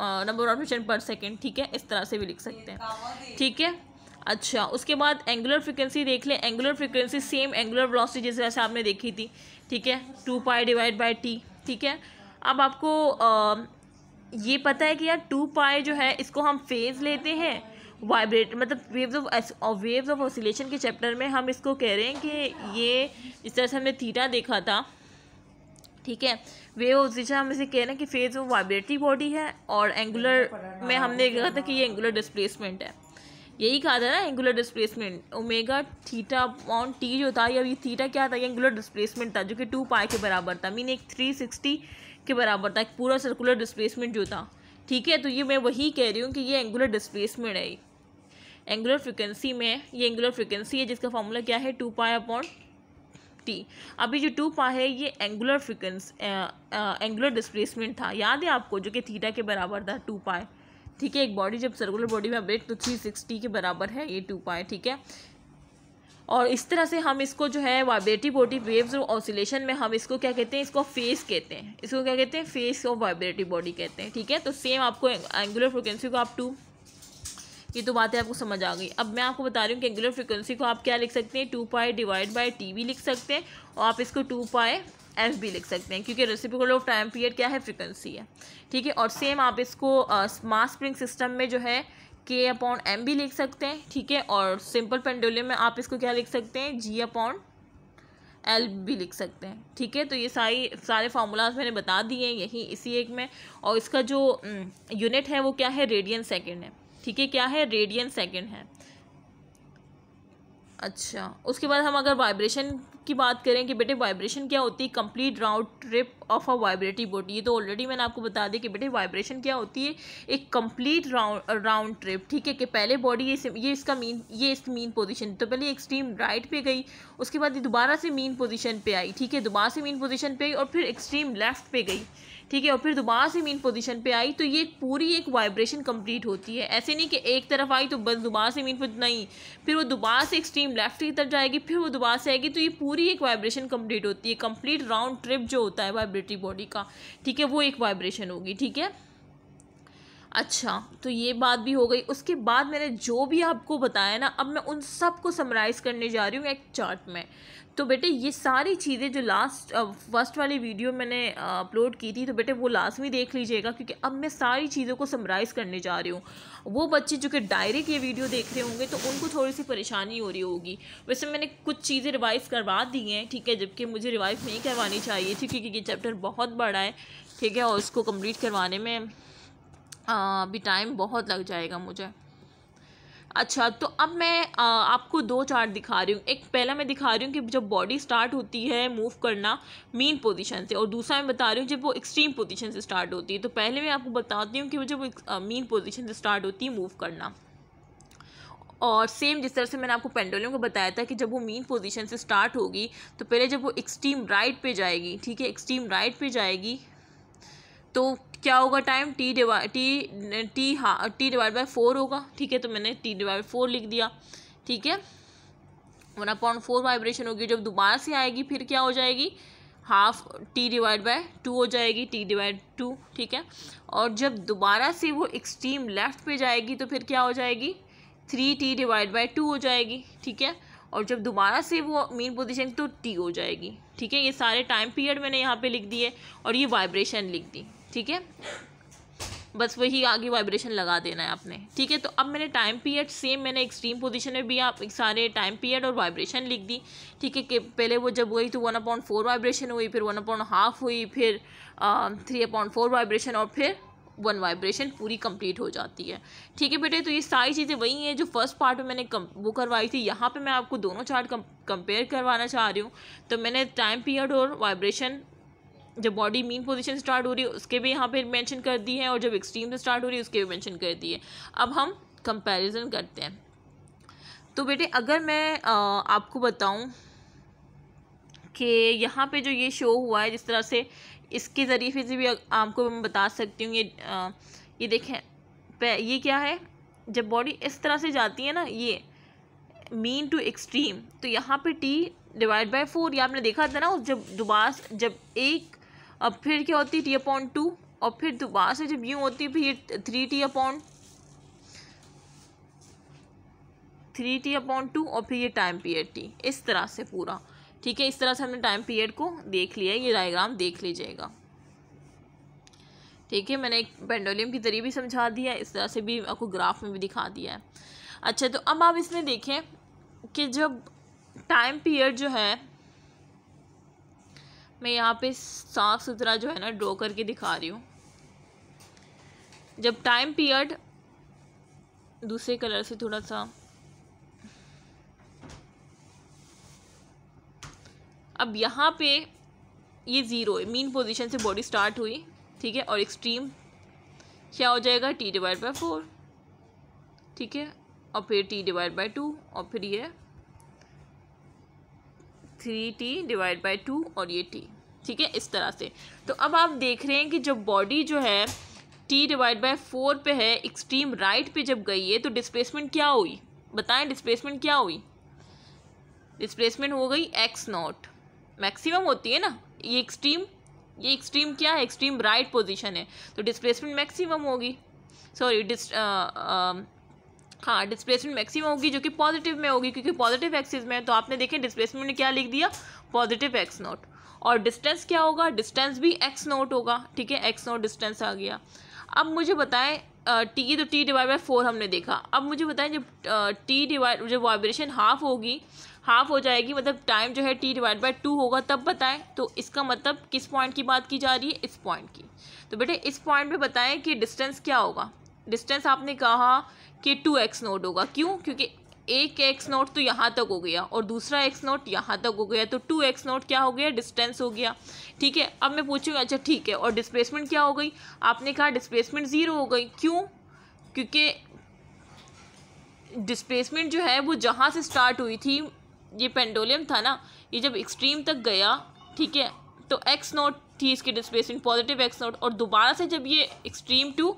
number of vibration per second ठीक है इस तरह से भी लिख सकते हैं ठीक है अच्छा उसके बाद एंगुलर फ्रिक्वेंसी देख लें angular frequency same angular velocity जिस वैसे आपने देखी थी ठीक है two pi divide by T ठीक है अब आपको ये पता है कि यार टू पाए जो है इसको हम फेज़ लेते हैं वाइब्रेट मतलब waves of waves of oscillation के चैप्टर में हम इसको कह रहे हैं कि ये इस तरह से हमने थीटा देखा था ठीक है वेव ऑसिलेशन हम इसे कह रहे हैं कि फेज वो वाइब्रेटरी बॉडी है और एंगुलर में हमने कहा था कि ये एंगुलर डिस्प्लेसमेंट है यही कहा था ना angular displacement omega theta on T जो था या ये थीटा क्या था ये एंगुलर डिस्प्लेसमेंट था जो कि टू पाई के बराबर था मीन एक थ्री सिक्सटी के बराबर था पूरा सर्कुलर डिस्प्लेसमेंट जो था ठीक है तो ये मैं वही कह रही हूँ कि ये एंगुलर डिस्प्लेसमेंट है एंगुलर फ्रिक्वेंसी में ये एंगुलर फ्रिक्वेंसी है जिसका फॉर्मूला क्या है टू पाए अपॉन टी अभी जो टू पा है ये एंगुलर फ्रिक्वेंस एंगुलर डिस्प्लेसमेंट था याद है आपको जो कि थीटा के बराबर था टू पाए ठीक है एक बॉडी जब सर्कुलर बॉडी में अपडेट तो थ्री सिक्सटी के बराबर है ये टू पाए ठीक है और इस तरह से हम इसको जो है वाइब्रेटिव बॉडी वेव्स और ऑसिलेशन में हम इसको क्या कहते हैं इसको फेस कहते हैं इसको क्या कहते हैं फेस और वाइब्रेटिव बॉडी कहते हैं ठीक है तो सेम आपको एंगुलर फ्रिक्वेंसी को आप टू ये तो बातें आपको समझ आ गई अब मैं आपको बता रही हूँ कि एंगुलर फ्रिक्वेंसी को आप क्या लिख सकते हैं टू पाए डिवाइड बाई टी भी लिख सकते हैं और आप इसको टू पाए एफ भी लिख सकते हैं क्योंकि रेसिपिकल ऑफ टाइम पीरियड क्या है फ्रिक्वेंसी है ठीक है और सेम आप इसको मास स्प्रिंग सिस्टम में जो है के अपॉन एम भी लिख सकते हैं ठीक है और सिंपल पेंडोलियम में आप इसको क्या लिख सकते हैं जी अपॉन एल भी लिख सकते हैं ठीक है तो ये सारी सारे फार्मूलाज मैंने बता दिए हैं यही इसी एक में और इसका जो यूनिट हम्म, है वो क्या है रेडियन सेकेंड है ठीक है क्या है रेडियन सेकेंड है अच्छा उसके बाद हम अगर वाइब्रेशन की बात करें कि बेटे वाइब्रेशन क्या होती है complete round trip of a vibrative body ये तो ऑलरेडी मैंने आपको बता दी कि बेटे वाइब्रेशन क्या होती है एक कंप्लीट राउंड राउंड ट्रिप ठीक है कि पहले बॉडी ये ये इसका मीन ये इस मीन पोजीशन तो पहले एक्सट्रीम राइट पे गई उसके बाद ये दोबारा से मीन पोजीशन पर आई ठीक है दोबारा से मीन पोजिशन पर आई और फिर एक्सट्रीम लेफ्ट पे गई ठीक है और फिर दोबारा से मेन पोजीशन पे आई तो ये पूरी एक वाइब्रेशन कंप्लीट होती है ऐसे नहीं कि एक तरफ आई तो बस दोबारा से मेन नहीं फिर वो दोबारा से एक्सट्रीम लेफ्ट की तरफ जाएगी फिर वो दोबारा से आएगी तो ये पूरी एक वाइब्रेशन कम्प्लीट होती है कम्प्लीट राउंड ट्रिप जो होता है वाइब्रेटरी बॉडी का ठीक है वो एक वाइब्रेशन होगी ठीक है अच्छा तो ये बात भी हो गई उसके बाद मैंने जो भी आपको बताया ना अब मैं उन सब को समराइज़ करने जा रही हूँ एक चार्ट में तो बेटे ये सारी चीज़ें जो लास्ट फर्स्ट वाली वीडियो मैंने अपलोड की थी तो बेटे वो में देख लीजिएगा क्योंकि अब मैं सारी चीज़ों को समराइज़ करने जा रही हूँ वो बच्चे जो कि डायरेक्ट ये वीडियो देख रहे होंगे तो उनको थोड़ी सी परेशानी हो रही होगी वैसे मैंने कुछ चीज़ें रिवाइज़ करवा दी हैं ठीक है जबकि मुझे रिवाइज़ नहीं करवानी चाहिए थी क्योंकि ये चैप्टर बहुत बड़ा है ठीक है और उसको कम्प्लीट करवाने में हाँ, भी टाइम बहुत लग जाएगा मुझे अच्छा तो अब मैं आ, आपको दो चार्ट दिखा रही हूँ एक पहला मैं दिखा रही हूँ कि जब बॉडी स्टार्ट होती है मूव करना मेन पोजीशन से और दूसरा मैं बता रही हूँ जब वो एक्सट्रीम पोजीशन से स्टार्ट होती है तो पहले मैं आपको बताती हूँ कि वो जब मेन पोजीशन से स्टार्ट होती है मूव करना और सेम जिस तरह से मैंने आपको पेंडोलियम को बताया था कि जब वो मेन पोजिशन से स्टार्ट होगी तो पहले जब वो एक्सट्रीम राइट पर जाएगी ठीक है एक्सट्रीम राइट पर जाएगी तो क्या होगा time T divide T T हाँ टी डिवाइड बाई फोर होगा ठीक है तो मैंने टी डिवाइड फोर लिख दिया ठीक है वन अपॉइंट फोर वाइब्रेशन होगी जब दोबारा से आएगी फिर क्या हो जाएगी half T divide by two हो जाएगी टी डिवाइड टू ठीक है और जब दोबारा से वो एक्सट्रीम लेफ्ट पे जाएगी तो फिर क्या हो जाएगी three T divide by two हो जाएगी ठीक है और जब दोबारा से वो मेन पोजिशन तो टी हो जाएगी ठीक है ये सारे टाइम पीरियड मैंने यहाँ पे लिख दिए और ये वाइब्रेशन लिख दी ठीक है बस वही आगे वाइब्रेशन लगा देना है आपने ठीक है तो अब मैंने टाइम पीरियड सेम मैंने एक्सट्रीम पोजीशन में भी आप सारे टाइम पीरियड और वाइब्रेशन लिख दी ठीक है कि पहले वो जब हुई तो वन अपॉइंट फोर वाइब्रेशन हुई फिर वन अपॉइंट हाफ हुई फिर थ्री अपॉइंट फोर वाइब्रेशन और फिर वन वाइब्रेशन पूरी कंप्लीट हो जाती है ठीक है बेटे तो ये सारी चीज़ें वही हैं जो फर्स्ट पार्ट में मैंने वो करवाई थी यहाँ पर मैं आपको दोनों चार्ट कंपेयर करवाना चाह रही हूँ तो मैंने टाइम पीरियड और वाइब्रेशन जब बॉडी मीन पोजीशन स्टार्ट हो रही है उसके भी यहाँ पे मेंशन कर दी है और जब एक्सट्रीम से स्टार्ट हो रही है उसके भी मेंशन कर दी है अब हम कंपैरिजन करते हैं तो बेटे अगर मैं आ, आपको बताऊं कि यहाँ पे जो ये शो हुआ है जिस तरह से इसके ज़रिए से भी आपको मैं बता सकती हूँ ये आ, ये देखें ये क्या है जब बॉडी इस तरह से जाती है ना ये मीन टू एक्सट्रीम तो यहाँ पे टी डिवाइड बाय फोर ये आपने देखा था ना उस जब दोबारा जब एक अब फिर क्या होती है टी अपॉन टू और फिर दोबारा से जब यू होती है फिर ये three T upon three T upon two और फिर ये टाइम पीरियड टी इस तरह से पूरा ठीक है इस तरह से हमने टाइम पीरियड को देख लिया है ये डायग्राम देख लीजिएगा ठीक है मैंने एक पेंडोलियम की तरी भी समझा दिया है इस तरह से भी आपको ग्राफ में भी दिखा दिया है अच्छा तो अब आप इसमें देखें कि जब टाइम पीरियड जो है मैं यहाँ पे साफ सुथरा जो है ना ड्रॉ करके दिखा रही हूँ जब टाइम पीरियड दूसरे कलर से थोड़ा सा अब यहाँ पे ये ज़ीरो है मीन पोजीशन से बॉडी स्टार्ट हुई ठीक है और एक्सट्रीम क्या हो जाएगा टी डिवाइड बाय फोर ठीक है और फिर टी डिवाइड बाई टू और फिर ये three T divide by two और ये टी ठीक है इस तरह से तो अब आप देख रहे हैं कि जब बॉडी जो है टी डिवाइड बाई फोर पे है एक्सट्रीम राइट पे जब गई है तो डिस्प्लेसमेंट क्या हुई बताएं डिस्प्लेसमेंट क्या हुई डिस्प्लेसमेंट हो गई एक्स नॉट मैक्सिमम होती है ना ये एक्सट्रीम ये एक्सट्रीम क्या है एक्सट्रीम राइट पोजिशन है तो डिस्प्लेसमेंट मैक्सिमम होगी सॉरी हाँ डिस्प्लेसमेंट मैक्सिमम होगी जो कि पॉजिटिव में होगी क्योंकि पॉजिटिव एक्सिस में है तो आपने देखें डिस्प्लेसमेंट ने क्या लिख दिया पॉजिटिव एक्स नोट और डिस्टेंस क्या होगा डिस्टेंस भी एक्स नोट होगा ठीक है एक्स नोट डिस्टेंस आ गया अब मुझे बताएं टी तो टी डिवाइड बाई फोर हमने देखा अब मुझे बताएं जब टी डिवाइड जब वाइब्रेशन हाफ होगी हाफ हो जाएगी मतलब टाइम जो है टी डिवाइड बाई टू होगा तब बताएं तो इसका मतलब किस पॉइंट की बात की जा रही है इस पॉइंट की तो बेटे इस पॉइंट पे बताएं कि डिस्टेंस क्या होगा डिस्टेंस आपने कहा कि टू एक्स नोट होगा क्यों क्योंकि एक एक्स नोट तो यहाँ तक हो गया और दूसरा एक्स नोट यहाँ तक हो गया तो टू एक्स नोट क्या हो गया डिस्टेंस हो गया ठीक है अब मैं पूछूंगा अच्छा ठीक है और डिस्प्लेसमेंट क्या हो गई आपने कहा डिस्प्लेसमेंट ज़ीरो हो गई क्यों क्योंकि डिस्प्लेसमेंट जो है वो जहाँ से स्टार्ट हुई थी ये पेंडोलियम था ना ये जब एक्सट्रीम तक गया ठीक है तो एक्स नोट थी इसकी डिस्प्लेसमेंट पॉजिटिव एक्स नोट और दोबारा से जब ये एक्सट्रीम टू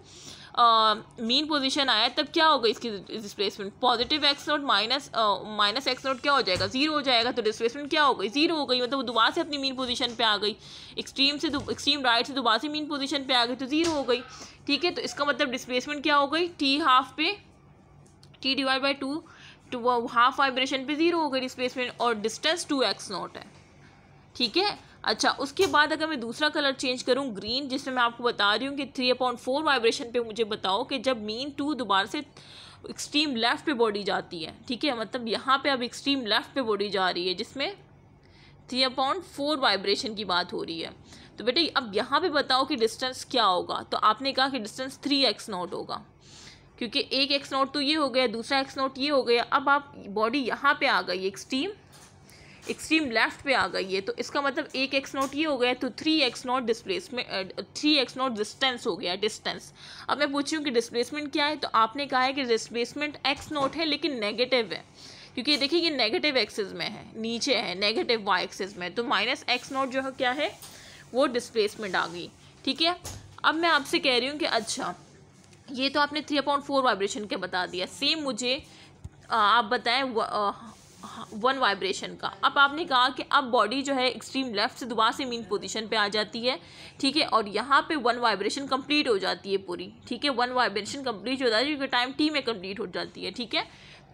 मीन पोजिशन आया तब क्या होगा इसकी displacement positive X naught minus minus X naught क्या हो जाएगा जीरो हो जाएगा तो डिस्प्लेसमेंट क्या हो गई जीरो हो गई मतलब वो दोबारा से अपनी मीन पोजिशन पे आ गई एक्सट्रीम से एक्सट्रीम राइट से दोबारा से मीन पोजिशन पे आ गई तो जीरो हो गई ठीक है तो इसका मतलब डिस्प्लेसमेंट क्या हो गई टी हाफ पे T divide by two two half vibration पे ज़ीरो हो गई डिस्प्लेसमेंट और डिस्टेंस टू एक्स नॉट है ठीक है अच्छा उसके बाद अगर मैं दूसरा कलर चेंज करूँ ग्रीन जिसमें मैं आपको बता रही हूँ कि थ्री अपॉइंट फोर वाइब्रेशन पे मुझे बताओ कि जब मीन टू दोबारा से एक्सट्रीम लेफ़्ट पे बॉडी जाती है ठीक है मतलब यहाँ पे अब एक्सट्रीम लेफ़्ट पे बॉडी जा रही है जिसमें थ्री अपॉइंट फोर वाइब्रेशन की बात हो रही है तो बेटे अब यहाँ पे बताओ कि डिस्टेंस क्या होगा तो आपने कहा कि डिस्टेंस थ्री एक्स नोट होगा क्योंकि एक एक्स नोट तो ये हो गया दूसरा एक्स नोट ये हो गया अब आप बॉडी यहाँ पर आ गई एक्सट्रीम एक्सट्रीम लेफ्ट पे आ गई है तो इसका मतलब एक एक्स नॉट ये हो गया तो three X naught displacement three X naught distance हो गया डिस्टेंस अब मैं पूछ हूँ कि डिस्प्लेसमेंट क्या है तो आपने कहा है कि डिस्प्लेसमेंट एक्स नॉट है लेकिन नेगेटिव है क्योंकि देखिए ये नेगेटिव एक्सेस में है नीचे है नेगेटिव वाई एक्सेस में तो माइनस एक्स नॉट जो है क्या है वो डिस्प्लेसमेंट आ गई ठीक है अब मैं आपसे कह रही हूँ कि अच्छा ये तो आपने थ्री अपॉइंट फोर वाइब्रेशन के बता दिया सेम मुझे आप बताएं वन हाँ, वाइब्रेशन का अब आपने कहा कि अब बॉडी जो है एक्सट्रीम लेफ्ट से दोबारा से मीन पोजीशन पे आ जाती है ठीक है और यहाँ पे वन वाइब्रेशन कंप्लीट हो जाती है पूरी ठीक है वन वाइब्रेशन कंप्लीट हो जाती है क्योंकि टाइम टी में कंप्लीट हो जाती है ठीक है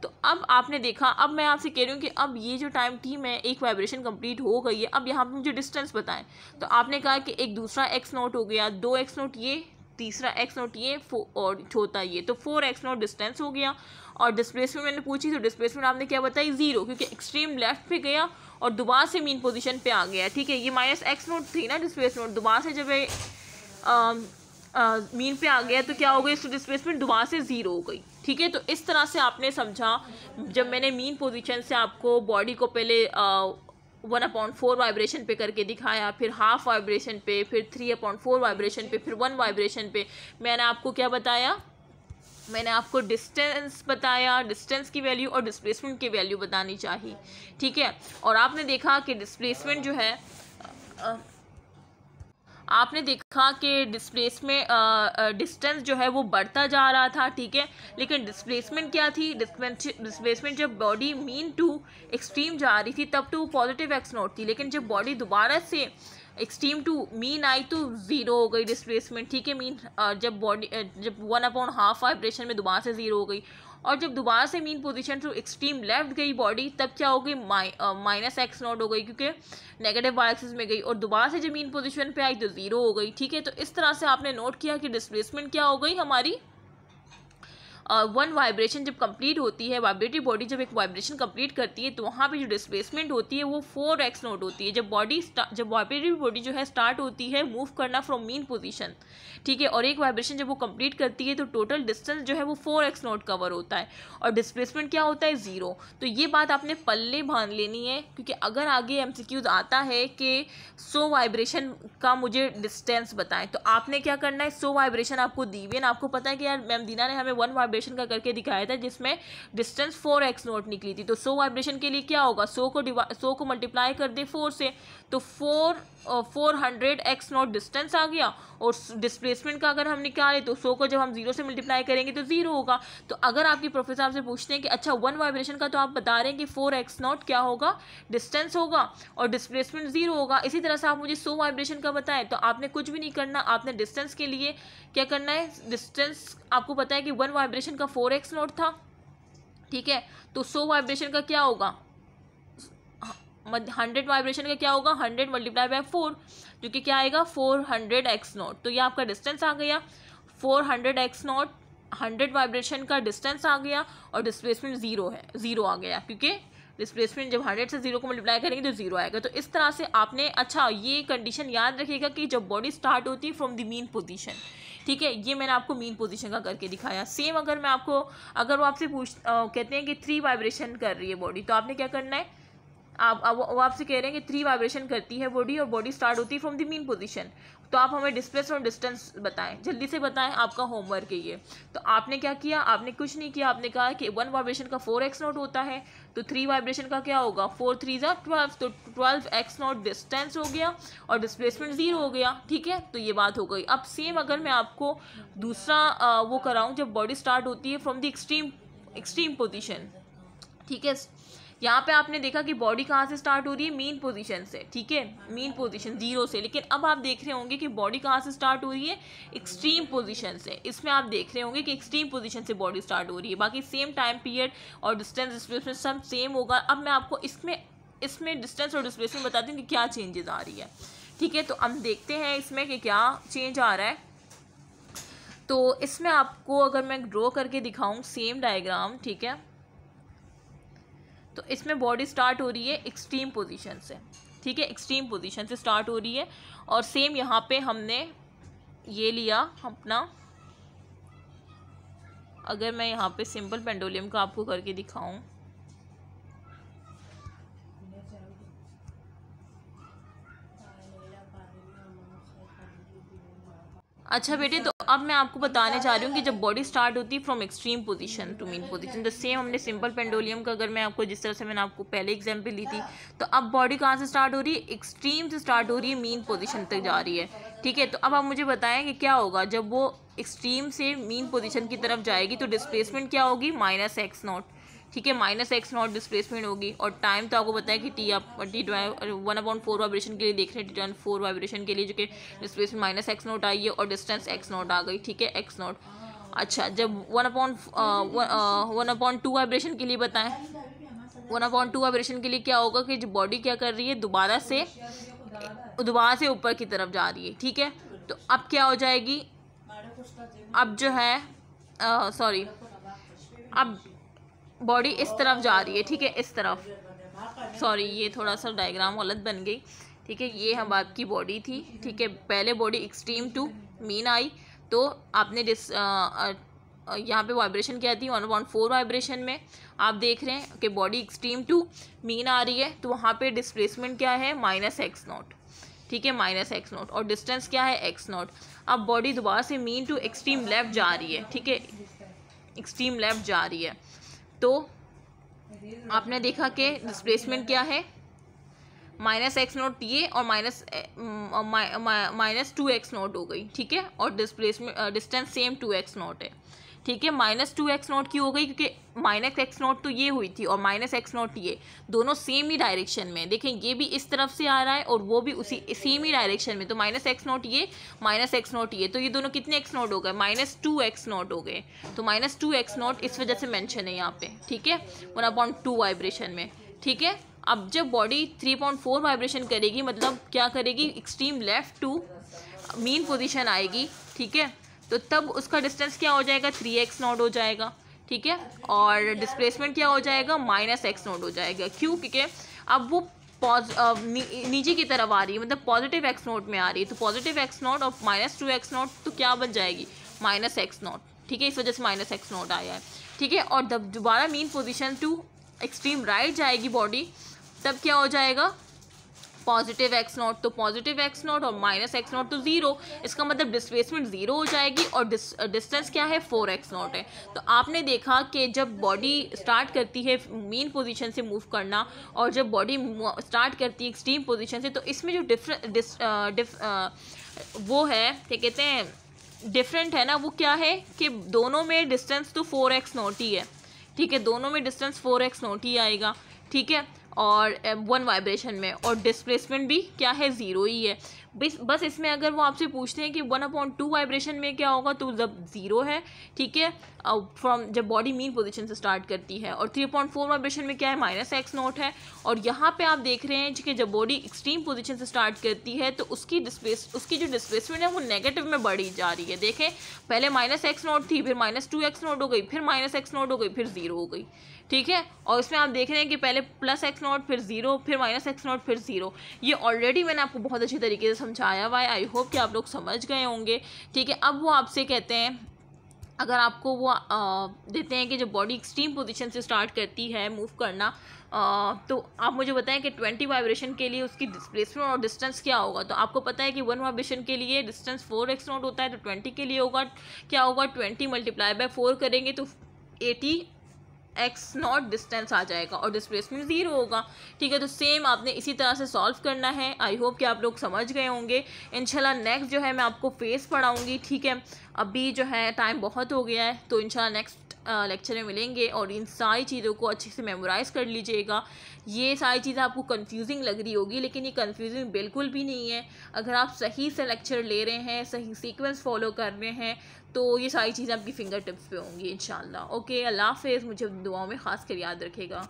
तो अब आपने देखा अब मैं आपसे कह रही हूँ कि अब ये जो टाइम टी में एक वाइब्रेशन कंप्लीट हो गई है अब यहाँ पर मुझे डिस्टेंस बताएं तो आपने कहा कि एक दूसरा एक्स नोट हो गया दो एक्स नोट ये तीसरा एक्स नोट ये और छोटा ये तो फोर एक्स नोट डिस्टेंस हो गया और डिस्प्लेसमेंट मैंने पूछी तो डिस्प्लेसमेंट आपने क्या बताई जीरो क्योंकि एक्सट्रीम लेफ्ट पे गया और दोबारा से मीन पोजीशन पे आ गया ठीक है ये माइनस एक्स नोट थी ना डिस्प्लेसमेंट दोबारा से जब मीन पे आ गया तो क्या हो गई इस डिस्प्लेसमेंट दोबारा से ज़ीरो हो गई ठीक है तो इस तरह से आपने समझा जब मैंने मीन पोजिशन से आपको बॉडी को पहले वन अपॉइंट फोर वाइब्रेशन पे करके दिखाया फिर हाफ वाइब्रेशन पे फिर थ्री अपॉइंट फोर वाइब्रेशन पे फिर वन वाइब्रेशन पे मैंने आपको क्या बताया मैंने आपको डिस्टेंस बताया डिस्टेंस की वैल्यू और डिस्प्लेसमेंट की वैल्यू बतानी चाहिए ठीक है और आपने देखा कि डिस्प्लेसमेंट जो है आपने देखा कि डिस्प्लेसमेंट डिस्टेंस जो है वो बढ़ता जा रहा था ठीक है लेकिन डिस्प्लेसमेंट क्या थी डिस्प्लेसमेंट जब बॉडी मीन टू एक्सट्रीम जा रही थी तब तो वो पॉजिटिव एक्स नोट थी लेकिन जब बॉडी दोबारा से एक्सट्रीम टू मीन आई तो ज़ीरो हो गई डिस्प्लेसमेंट ठीक है मीन जब बॉडी जब वन अपॉन हाफ वाइब्रेशन में दोबारा से ज़ीरो हो गई और जब दोबारा से mean position to extreme left गई बॉडी तब क्या हो गई माइनस एक्स नॉट हो गई क्योंकि नेगेटिव वाई में गई और दोबारा से जब मीन पोजीशन पे आई तो ज़ीरो हो गई ठीक है तो इस तरह से आपने नोट किया कि डिस्प्लेसमेंट क्या हो गई हमारी वन वाइब्रेशन जब कंप्लीट होती है वाइब्रेटरी बॉडी जब एक वाइब्रेशन कंप्लीट करती है तो वहाँ पे जो डिस्प्लेसमेंट होती है वो फोर एक्स नोट होती है जब बॉडी जब वाइब्रेटरी बॉडी जो है स्टार्ट होती है मूव करना फ्रॉम मेन पोजिशन ठीक है और एक वाइब्रेशन जब वो कंप्लीट करती है तो टोटल डिस्टेंस जो है वो फोर एक्स नोट कवर होता है और डिस्प्लेसमेंट क्या होता है ज़ीरो तो ये बात आपने पल्ले बांध लेनी है क्योंकि अगर आगे एम आता है कि सो वाइब्रेशन का मुझे डिस्टेंस बताएं तो आपने क्या करना है सो वाइब्रेशन आपको दी हुई आपको पता है कि यार मैम दीना ने हमें वन वाइब्रेशन वाइब्रेशन का करके दिखाया था जिसमें डिस्टेंस फोर एक्स नोट निकली थी तो सो वाइब्रेशन के लिए क्या होगा सो को सो को मल्टीप्लाई कर दे फोर से तो four four hundred X naught distance आ गया और डिस्प्लेसमेंट का अगर हम निकाले तो सो को जब हम जीरो से मल्टीप्लाई करेंगे तो जीरो होगा तो अगर आपके प्रोफेसर आपसे पूछते हैं कि अच्छा वन वाइब्रेशन का तो आप बता रहे हैं कि फोर एक्स नॉट क्या होगा डिस्टेंस होगा और डिस्प्लेसमेंट जीरो होगा इसी तरह से आप मुझे सो वाइब्रेशन का बताएं तो आपने कुछ भी नहीं करना आपने डिस्टेंस के लिए क्या करना है डिस्टेंस आपको पता है कि वन वाइब्रेशन का फोर एक्स नॉट था ठीक है तो सो वाइब्रेशन का क्या होगा हंड्रेड वाइब्रेशन का क्या होगा हंड्रेड मल्टीप्लाई बाई फोर जो कि क्या आएगा फोर हंड्रेड एक्स नॉट तो ये आपका डिस्टेंस आ गया four hundred X naught hundred vibration का डिस्टेंस आ गया और डिस्प्लेसमेंट जीरो है जीरो आ गया क्योंकि डिस्प्लेसमेंट जब हंड्रेड से जीरो को मल्टीप्लाई करेंगे तो जीरो आएगा तो इस तरह से आपने अच्छा ये कंडीशन याद रखेगा कि जब बॉडी स्टार्ट होती है फ्रॉम द मीन पोजिशन ठीक है ये मैंने आपको मीन पोजीशन का करके दिखाया सेम अगर मैं आपको अगर वो आपसे पूछ आ, कहते हैं कि थ्री वाइब्रेशन कर रही है बॉडी तो आपने क्या करना है आप, आप वो आपसे कह रहे हैं कि थ्री वाइब्रेशन करती है बॉडी और बॉडी स्टार्ट होती है फ्रॉम द मीन पोजीशन तो आप हमें डिस्प्लेस और डिस्टेंस बताएं जल्दी से बताएं आपका होमवर्क है ये तो आपने क्या किया आपने कुछ नहीं किया आपने कहा कि वन वाइब्रेशन का फोर एक्स नॉट होता है तो थ्री वाइब्रेशन का क्या होगा फोर थ्री जो ट्वेल्व तो ट्वेल्व एक्स नॉट डिस्टेंस हो गया और डिस्प्लेसमेंट ज़ीरो हो गया ठीक है तो ये बात हो गई अब सेम अगर मैं आपको दूसरा वो कराऊँ जब बॉडी स्टार्ट होती है from the extreme extreme position ठीक है यहाँ पे आपने देखा कि बॉडी कहाँ से स्टार्ट हो रही है मेन पोजीशन से ठीक है मेन पोजीशन जीरो से लेकिन अब आप देख रहे होंगे कि बॉडी कहाँ से स्टार्ट हो रही है एक्सट्रीम पोजीशन से इसमें आप देख रहे होंगे कि एक्सट्रीम पोजीशन से बॉडी स्टार्ट हो रही है बाकी सेम टाइम पीरियड और डिस्टेंस डिस्प्लेसमेंट सब सेम होगा अब मैं आपको इसमें इसमें डिस्टेंस और डिस्प्लेसमेंट बताती हूँ कि क्या चेंजेस आ रही है ठीक है तो हम देखते हैं इसमें कि क्या चेंज आ रहा है तो इसमें आपको अगर मैं ड्रॉ करके दिखाऊँ सेम डायग्राम ठीक है तो इसमें बॉडी स्टार्ट हो रही है एक्सट्रीम पोजीशन से ठीक है एक्सट्रीम पोजीशन से स्टार्ट हो रही है और सेम यहाँ पे हमने ये लिया अपना अगर मैं यहाँ पे सिंपल पेंडोलियम का आपको करके दिखाऊं अच्छा बेटे तो अब मैं आपको बताने जा रही हूँ कि जब बॉडी स्टार्ट होती है from extreme position to mean position तो सेम हमने सिंपल पेंडोलियम का अगर मैं आपको जिस तरह से मैंने आपको पहले एग्जांपल ली थी तो अब बॉडी कहाँ से स्टार्ट हो रही है एक्सट्रीम से स्टार्ट हो रही है मेन पोजीशन तक जा रही है ठीक है तो अब आप मुझे बताएं कि क्या होगा जब वो एक्सट्रीम से मेन पोजिशन की तरफ जाएगी तो डिस्प्लेसमेंट क्या होगी माइनस एक्स नॉट ठीक है माइनस एक्स नॉट डिस्प्लेसमेंट होगी और टाइम तो आपको पता है कि टी आप T one upon four vibration के लिए देख रहे हैं टी ट्वेंट फोर वाइब्रेशन के लिए जो कि डिस्प्लेसमेंट माइनस एक्स नॉट आई है और डिस्टेंस एक्स नॉट आ गई ठीक है एक्स नॉट अच्छा जब one upon one upon two vibration के लिए बताएं वन अपॉइंट टू वाइब्रेशन के लिए क्या होगा कि जो बॉडी क्या कर रही है दोबारा से दोबारा से ऊपर की तरफ जा रही है ठीक है तो अब क्या हो जाएगी अब जो है सॉरी uh, अब बॉडी इस तरफ जा रही है ठीक है इस तरफ सॉरी ये थोड़ा सा डायग्राम गलत बन गई ठीक है ये हम आपकी बॉडी थी ठीक है पहले बॉडी एक्सट्रीम टू मीन आई तो आपने डिस यहाँ पे वाइब्रेशन क्या थी वन पॉइंट फोर वाइब्रेशन में आप देख रहे हैं कि बॉडी एक्सट्रीम टू मीन आ रही है तो वहाँ पे डिस्प्लेसमेंट क्या है माइनस एक्स नॉट ठीक है माइनस एक्स नॉट और डिस्टेंस क्या है एक्स नॉट अब बॉडी दोबारा से मीन टू एक्सट्रीम लेफ्ट जा रही है ठीक है एक्सट्रीम लेफ्ट जा रही है तो आपने देखा कि डिस्प्लेसमेंट क्या है माइनस एक्स नोट ये और minus minus two X naught हो गई ठीक है और displacement distance same two X naught है ठीक है माइनस टू एक्स नॉट की हो गई क्योंकि माइनस एक्स नॉट तो ये हुई थी और माइनस एक्स नॉट ये दोनों सेम ही डायरेक्शन में देखें ये भी इस तरफ से आ रहा है और वो भी उसी सेम ही डायरेक्शन में तो माइनस एक्स नॉट ये माइनस एक्स नॉट ये तो ये दोनों कितने एक्स नॉट हो गए माइनस टू एक्स नॉट हो गए तो माइनस टू एक्स नॉट इस वजह से मैंशन है यहाँ पे ठीक है वन अपॉन टू वाइब्रेशन में ठीक है अब जब body three point four vibration करेगी मतलब क्या करेगी extreme left to mean position आएगी ठीक है तो तब उसका डिस्टेंस क्या हो जाएगा थ्री एक्स नॉट हो जाएगा ठीक है और डिस्प्लेसमेंट क्या हो जाएगा माइनस एक्स नॉट हो जाएगा क्यों क्योंकि अब वो पॉज नीचे की तरफ आ रही है मतलब पॉजिटिव एक्स नॉट में आ रही है तो पॉजिटिव एक्स नॉट और माइनस टू एक्स नॉट तो क्या बन जाएगी माइनस एक्स नॉट ठीक है इस वजह से माइनस एक्स नॉट आया है ठीक है और जब दोबारा mean position to extreme right जाएगी बॉडी तब क्या हो जाएगा पॉजिटिव एक्स नॉट तो पॉजिटिव एक्स नॉट और माइनस एक्स नॉट तो ज़ीरो इसका मतलब डिस्प्लेसमेंट ज़ीरो हो जाएगी और डिस्टेंस uh, क्या है फोर एक्स नॉट है तो आपने देखा कि जब बॉडी स्टार्ट करती है मेन पोजीशन से मूव करना और जब बॉडी स्टार्ट करती है एक्सट्रीम पोजीशन से तो इसमें जो डिफरें uh, uh, वो है क्या कहते हैं डिफरेंट है ना वो क्या है कि दोनों में डिस्टेंस तो फोर एक्स नॉट ही है ठीक है दोनों में डिस्टेंस फोर एक्स नॉट ही आएगा ठीक है और वन um, वाइब्रेशन में और डिस्प्लेसमेंट भी क्या है ज़ीरो ही है बस बस इसमें अगर वो आपसे पूछते हैं कि वन अपॉइंट टू वाइब्रेशन में क्या होगा तो जब ज़ीरो है ठीक है फ्रॉम जब बॉडी मीन पोजीशन से स्टार्ट करती है और थ्री पॉइंट फोर वाइब्रेशन में क्या है माइनस एक्स नोट है और यहाँ पे आप देख रहे हैं कि जब बॉडी एक्सट्रीम पोजीशन से स्टार्ट करती है तो उसकी डिस्प्लेस उसकी जो डिस्प्लेसमेंट है वो नेगेटिव में बढ़ी जा रही है देखें पहले माइनस एक्स नोट थी फिर माइनस टू एक्स नोट हो गई फिर माइनस एक्स नोट हो गई फिर ज़ीरो हो गई ठीक है और इसमें आप देख रहे हैं कि पहले प्लस एक्स नॉट फिर ज़ीरो फिर माइनस एक्स नॉट फिर ज़ीरो ये ऑलरेडी मैंने आपको बहुत अच्छी तरीके से समझाया हुआ है आई होप कि आप लोग समझ गए होंगे ठीक है अब वो आपसे कहते हैं अगर आपको वो आ, देते हैं कि जब बॉडी एक्सट्रीम पोजीशन से स्टार्ट करती है मूव करना आ, तो आप मुझे बताएं कि ट्वेंटी वाइब्रेशन के लिए उसकी डिस्प्लेसमेंट और डिस्टेंस क्या होगा तो आपको पता है कि वन वाइब्रेशन के लिए डिस्टेंस फोर एक्स नॉट होता है तो ट्वेंटी के लिए होगा क्या होगा ट्वेंटी मल्टीप्लाई बाय फोर करेंगे तो एटी एक्स नॉट डिस्टेंस आ जाएगा और डिस्प्लेसमेंट ज़ीरो होगा ठीक है तो सेम आपने इसी तरह से सॉल्व करना है आई होप कि आप लोग समझ गए होंगे इनशाला नेक्स्ट जो है मैं आपको फेस पढ़ाऊँगी ठीक है अभी जो है टाइम बहुत हो गया है तो इनशाला नेक्स्ट लेक्चर में मिलेंगे और इन सारी चीज़ों को अच्छे से मेमोराइज़ कर लीजिएगा ये सारी चीज़ें आपको कंफ्यूजिंग लग रही होगी लेकिन ये कंफ्यूजिंग बिल्कुल भी नहीं है अगर आप सही से लेक्चर ले रहे हैं सही सीक्वेंस फॉलो कर रहे हैं तो ये सारी चीज़ें आपकी फ़िंगर टिप्स पे होंगी इन ओके अल्लाह हाफ मुझे दुआओं में ख़ास कर याद रखेगा